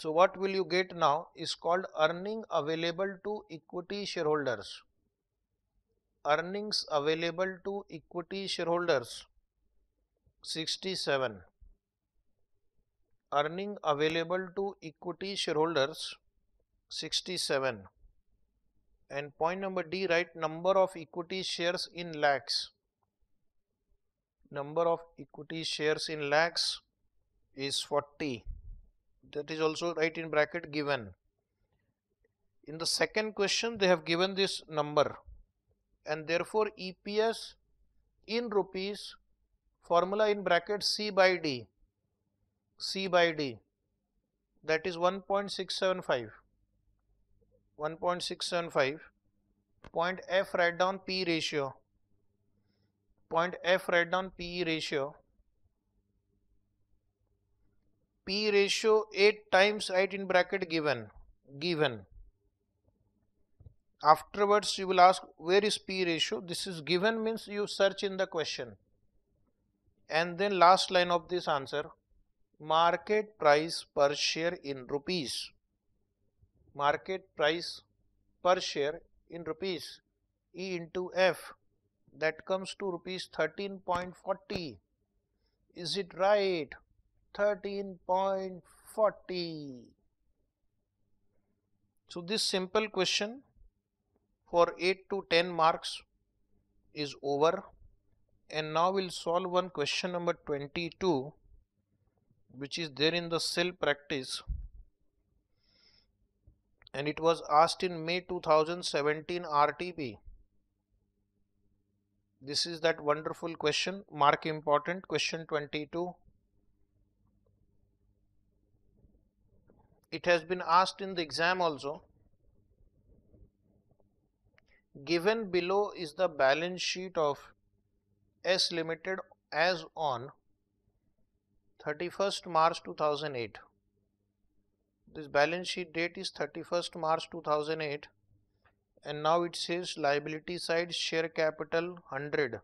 so what will you get now is called earning available to equity shareholders. Earnings available to equity shareholders 67. Earning available to equity shareholders 67 and point number D write number of equity shares in lakhs. Number of equity shares in lakhs is 40 that is also right in bracket given. In the second question they have given this number and therefore EPS in rupees formula in bracket C by D C by D that is 1.675 1.675 point F write down P ratio point F write down PE ratio p ratio 8 times right in bracket given given afterwards you will ask where is p ratio this is given means you search in the question and then last line of this answer market price per share in rupees market price per share in rupees e into f that comes to rupees 13.40 is it right 13.40. So this simple question for 8 to 10 marks is over and now we'll solve one question number 22 which is there in the cell practice and it was asked in May 2017 RTP. This is that wonderful question, mark important, question 22. It has been asked in the exam also. Given below is the balance sheet of S Limited as on 31st March 2008. This balance sheet date is 31st March 2008 and now it says liability side share capital 100,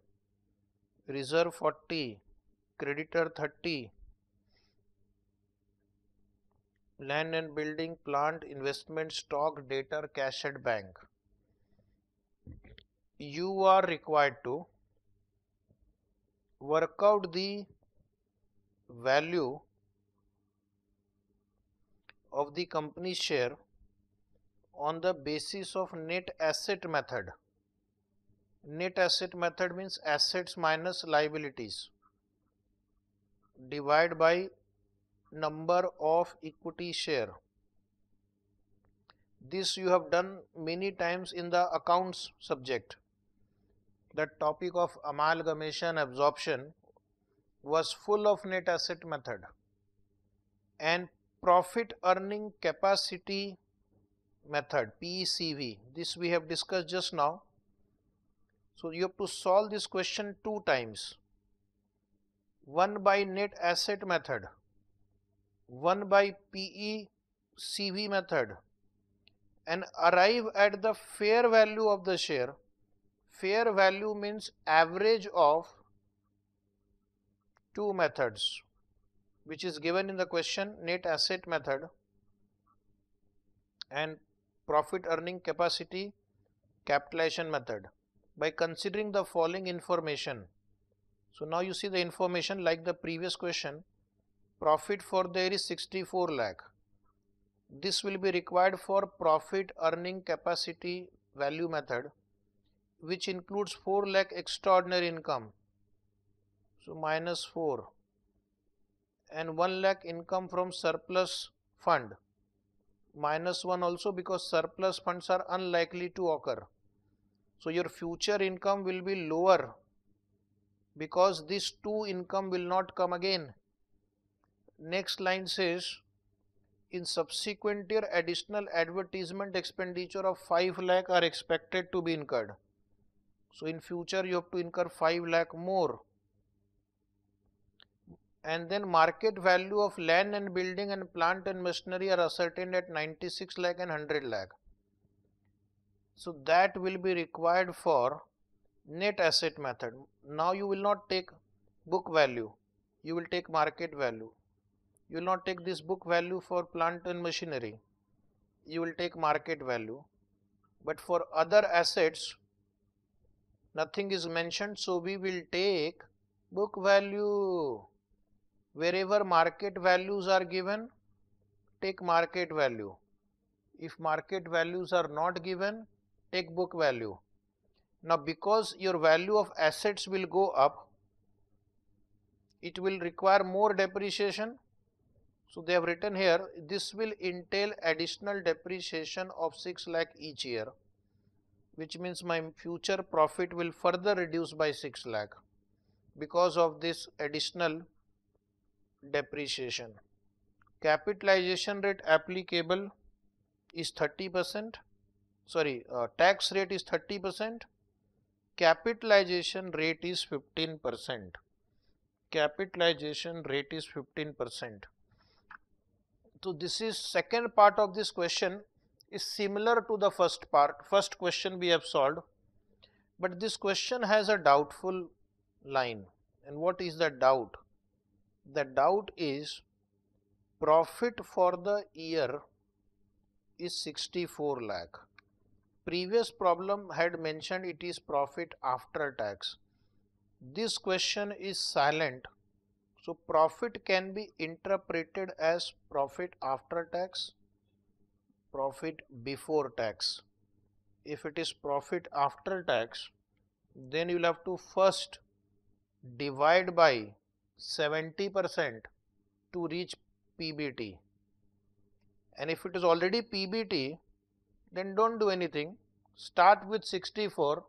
reserve 40, creditor 30, land and building, plant, investment, stock, data, cash at bank. You are required to work out the value of the company share on the basis of net asset method. Net asset method means assets minus liabilities divided by number of equity share. This you have done many times in the accounts subject. The topic of amalgamation absorption was full of net asset method and profit earning capacity method PECV. This we have discussed just now. So you have to solve this question two times. One by net asset method 1 by PE CV method and arrive at the fair value of the share. Fair value means average of two methods which is given in the question net asset method and profit earning capacity capitalization method by considering the following information. So now you see the information like the previous question profit for there is 64 lakh. This will be required for profit earning capacity value method which includes 4 lakh extraordinary income. So minus 4 and 1 lakh income from surplus fund minus 1 also because surplus funds are unlikely to occur. So your future income will be lower because these two income will not come again next line says in subsequent year additional advertisement expenditure of 5 lakh are expected to be incurred. So in future you have to incur 5 lakh more and then market value of land and building and plant and machinery are ascertained at 96 lakh and 100 lakh. So that will be required for net asset method. Now you will not take book value, you will take market value you will not take this book value for plant and machinery, you will take market value. But for other assets, nothing is mentioned, so we will take book value. Wherever market values are given, take market value. If market values are not given, take book value. Now, because your value of assets will go up, it will require more depreciation so they have written here this will entail additional depreciation of 6 lakh each year which means my future profit will further reduce by 6 lakh because of this additional depreciation. Capitalization rate applicable is 30 percent sorry uh, tax rate is 30 percent capitalization rate is 15 percent capitalization rate is 15 percent so, this is second part of this question is similar to the first part, first question we have solved, but this question has a doubtful line and what is the doubt? The doubt is profit for the year is 64 lakh. Previous problem had mentioned it is profit after tax. This question is silent so profit can be interpreted as profit after tax, profit before tax. If it is profit after tax, then you will have to first divide by 70% to reach PBT. And if it is already PBT, then don't do anything. Start with 64,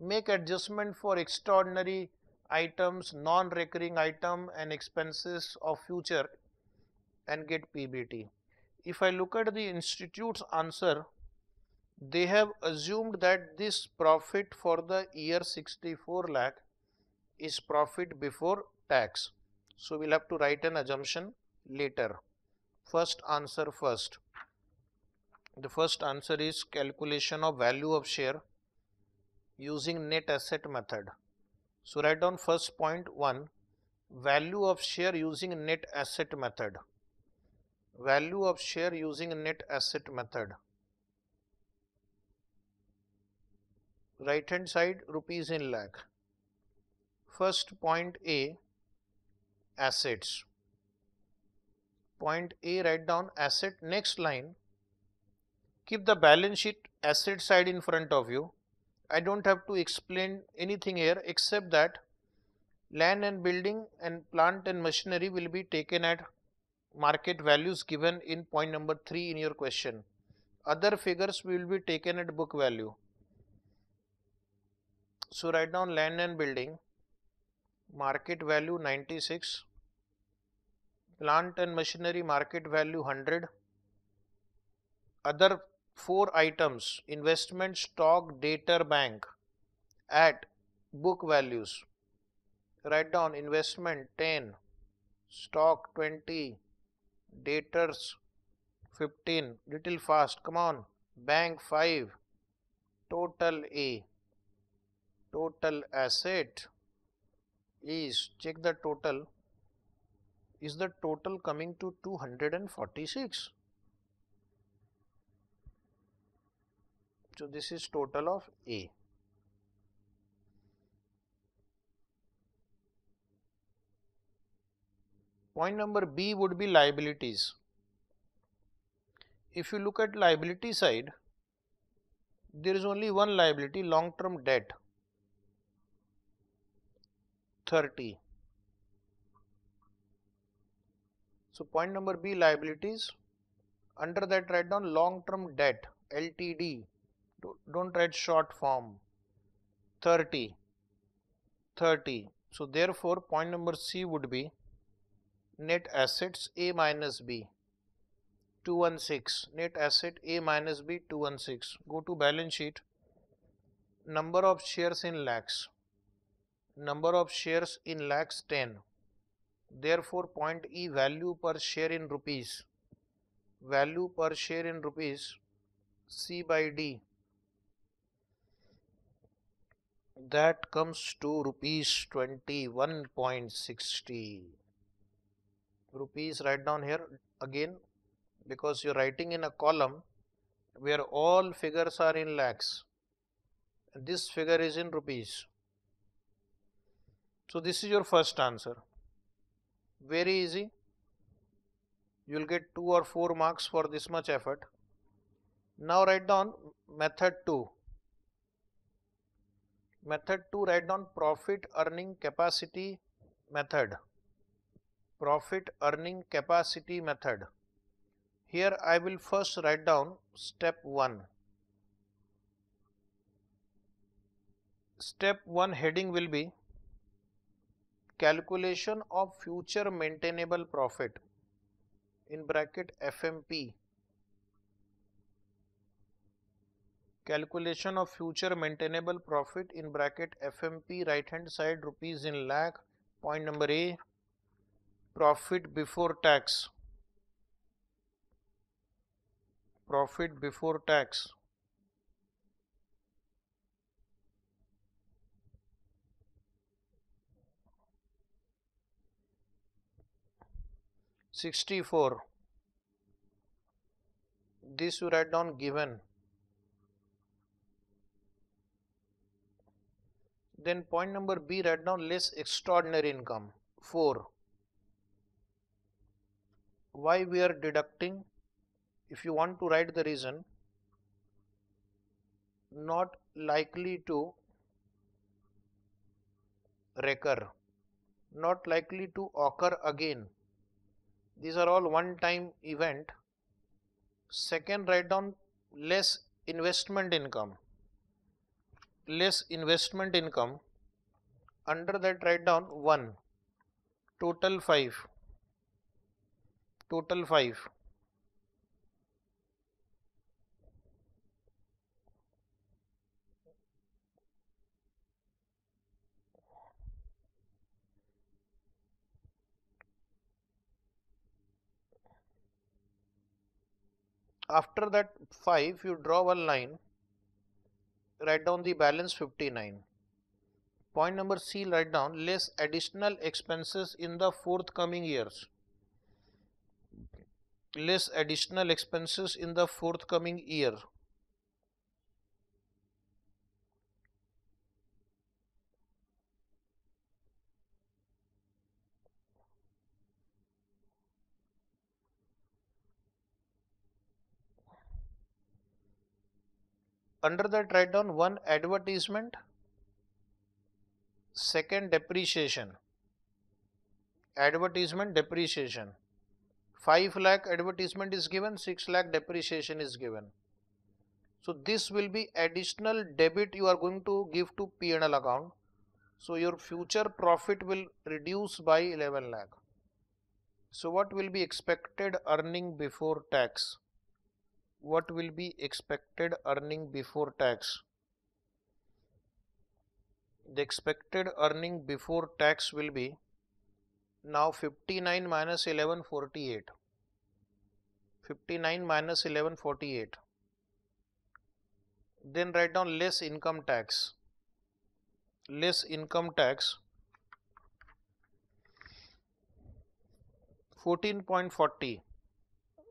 make adjustment for extraordinary items, non-recurring item and expenses of future and get PBT. If I look at the institute's answer, they have assumed that this profit for the year 64 lakh is profit before tax. So we'll have to write an assumption later. First answer first. The first answer is calculation of value of share using net asset method. So write down first point one value of share using net asset method. Value of share using net asset method. Right hand side rupees in lakh. First point A assets. Point A write down asset next line. Keep the balance sheet asset side in front of you I do not have to explain anything here except that land and building and plant and machinery will be taken at market values given in point number 3 in your question. Other figures will be taken at book value. So write down land and building, market value 96, plant and machinery market value 100, other four items investment stock data, bank at book values write down investment 10 stock 20 debtors 15 little fast come on bank 5 total a total asset is check the total is the total coming to 246 So this is total of A. Point number B would be liabilities. If you look at liability side, there is only one liability long term debt 30. So point number B liabilities under that write down long term debt LTD don't write short form 30 30 so therefore point number c would be net assets a minus b 216 net asset a minus b 216 go to balance sheet number of shares in lakhs number of shares in lakhs 10 therefore point e value per share in rupees value per share in rupees c by d that comes to rupees 21.60 rupees write down here again because you're writing in a column where all figures are in lakhs this figure is in rupees so this is your first answer very easy you will get 2 or 4 marks for this much effort now write down method 2 method 2 write down profit earning capacity method profit earning capacity method here I will first write down step 1 step 1 heading will be calculation of future maintainable profit in bracket FMP Calculation of future maintainable profit in bracket FMP right hand side rupees in lakh. Point number A profit before tax. Profit before tax. Sixty four. This you write down given. Then point number B write down less extraordinary income. 4. Why we are deducting? If you want to write the reason, not likely to recur, not likely to occur again. These are all one time event. Second, write down less investment income less investment income under that write down 1 total 5 total 5 after that 5 you draw one line write down the balance 59. Point number C write down less additional expenses in the forthcoming years. Less additional expenses in the forthcoming year. under that write down one advertisement second depreciation advertisement depreciation 5 lakh advertisement is given 6 lakh depreciation is given so this will be additional debit you are going to give to P&L account so your future profit will reduce by 11 lakh so what will be expected earning before tax what will be expected earning before tax the expected earning before tax will be now 59 minus eleven forty eight. 59 minus eleven forty eight. then write down less income tax less income tax 14.40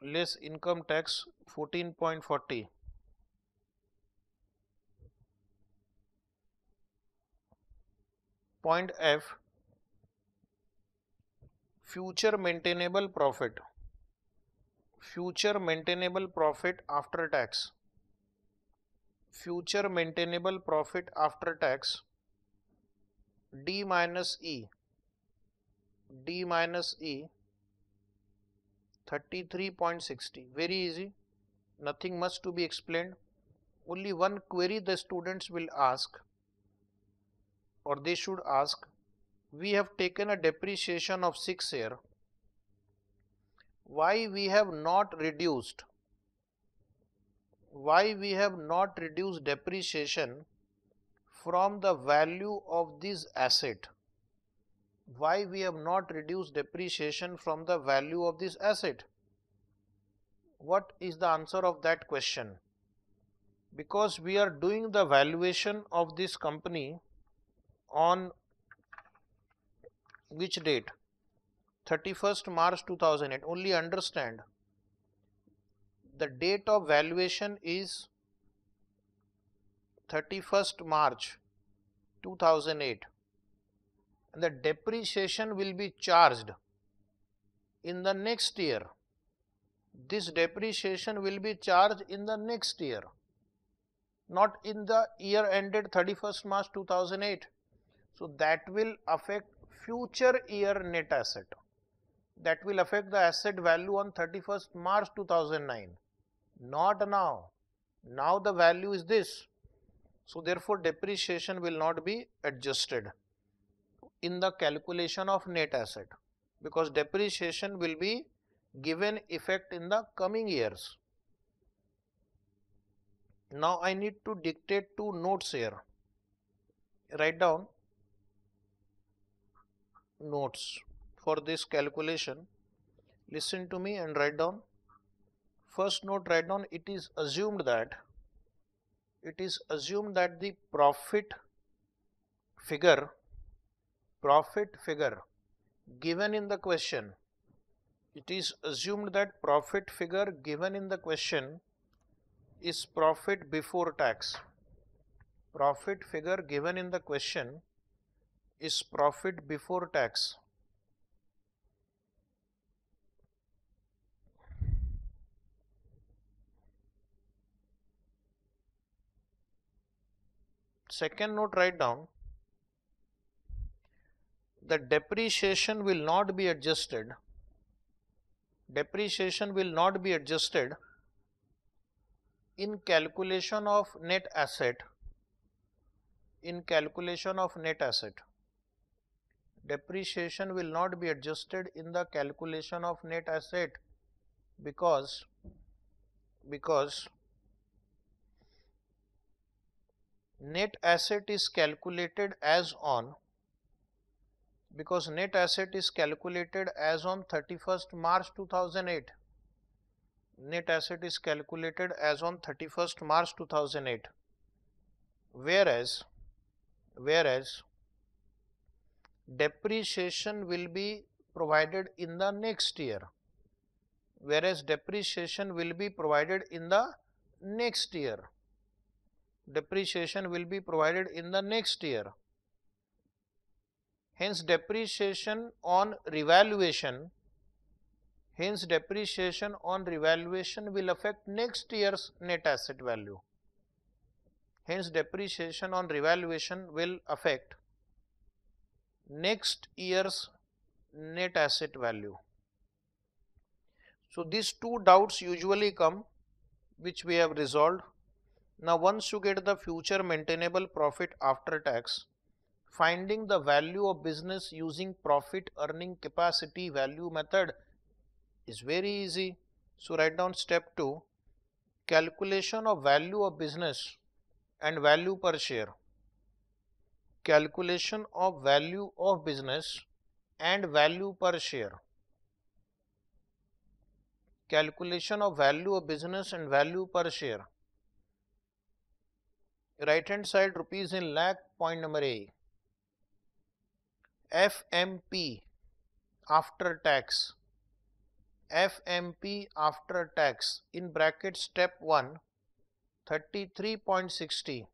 less income tax 14.40 point F future maintainable profit future maintainable profit after tax future maintainable profit after tax D minus E D minus E 33.60 very easy nothing much to be explained only one query the students will ask or they should ask we have taken a depreciation of 6 here why we have not reduced why we have not reduced depreciation from the value of this asset why we have not reduced depreciation from the value of this asset? What is the answer of that question? Because we are doing the valuation of this company on which date? 31st March 2008. Only understand the date of valuation is 31st March 2008 the depreciation will be charged in the next year. This depreciation will be charged in the next year, not in the year ended 31st March 2008. So that will affect future year net asset. That will affect the asset value on 31st March 2009, not now. Now the value is this. So therefore depreciation will not be adjusted in the calculation of net asset because depreciation will be given effect in the coming years. Now I need to dictate two notes here. Write down notes for this calculation. Listen to me and write down. First note write down it is assumed that it is assumed that the profit figure profit figure given in the question, it is assumed that profit figure given in the question is profit before tax. Profit figure given in the question is profit before tax. Second note write down the depreciation will not be adjusted depreciation will not be adjusted in calculation of net asset in calculation of net asset depreciation will not be adjusted in the calculation of net asset because because net asset is calculated as on because net asset is calculated as on 31st March 2008. Net asset is calculated as on 31st March 2008. Whereas, whereas depreciation will be provided in the next year. Whereas depreciation will be provided in the next year. Depreciation will be provided in the next year hence depreciation on revaluation hence depreciation on revaluation will affect next year's net asset value hence depreciation on revaluation will affect next year's net asset value so these two doubts usually come which we have resolved now once you get the future maintainable profit after tax finding the value of business using profit earning capacity value method is very easy. So, write down step 2 calculation of value of business and value per share. Calculation of value of business and value per share. Calculation of value of business and value per share. Right hand side rupees in lakh point number A. FMP after tax, FMP after tax in bracket step 1 33.60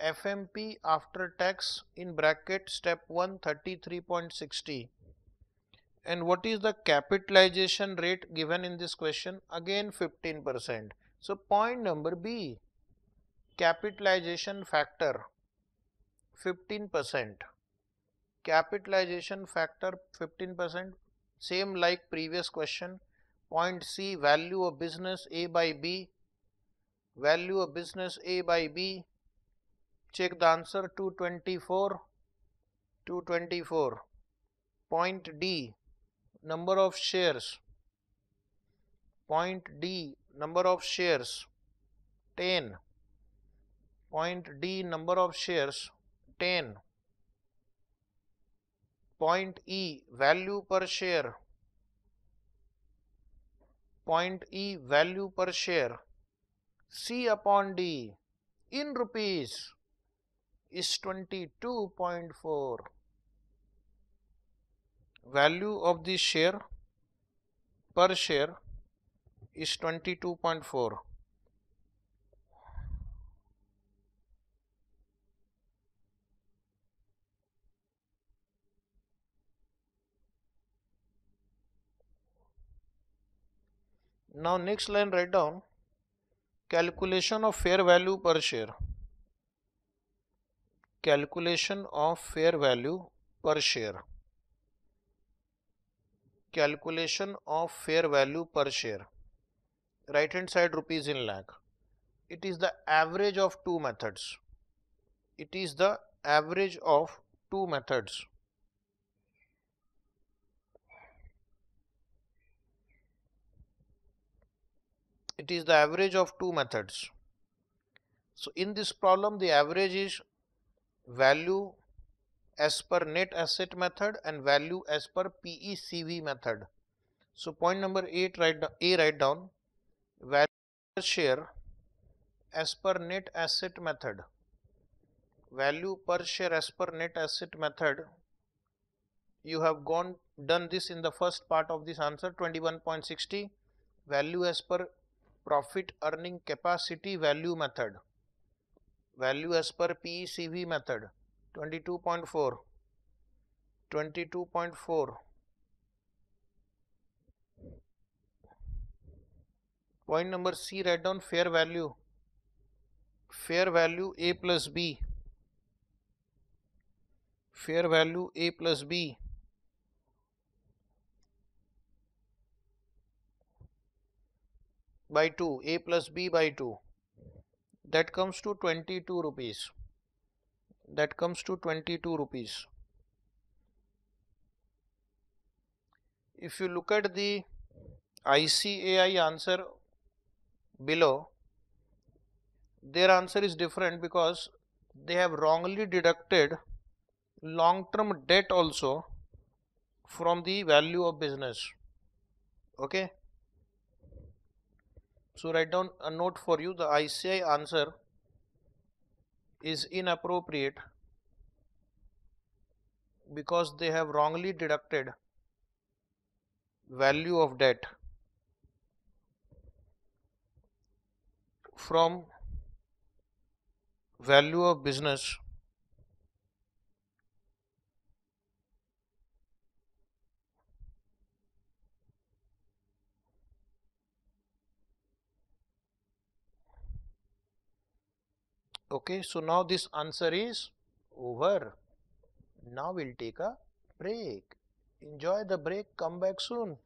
FMP after tax in bracket step 1 33.60 and what is the capitalization rate given in this question again 15% so point number B capitalization factor 15% capitalization factor 15% same like previous question point C value of business A by B value of business A by B check the answer 224 224 point D number of shares point D number of shares 10 point D number of shares 10 point E value per share point E value per share C upon D in rupees is 22.4 value of the share per share is 22.4 now next line write down calculation of fair value per share calculation of fair value per share calculation of fair value per share right hand side rupees in lakh it is the average of two methods it is the average of two methods it is the average of two methods. So, in this problem the average is value as per net asset method and value as per PECV method. So, point number 8 write down, A write down value per share as per net asset method. Value per share as per net asset method. You have gone done this in the first part of this answer 21.60 value as per profit earning capacity value method value as per PECV method 22.4 22.4 point number C write down fair value fair value A plus B fair value A plus B by 2 a plus b by 2 that comes to 22 rupees that comes to 22 rupees if you look at the ICAI answer below their answer is different because they have wrongly deducted long term debt also from the value of business okay so, write down a note for you the ICI answer is inappropriate because they have wrongly deducted value of debt from value of business Okay, so now this answer is over. Now we'll take a break. Enjoy the break. Come back soon.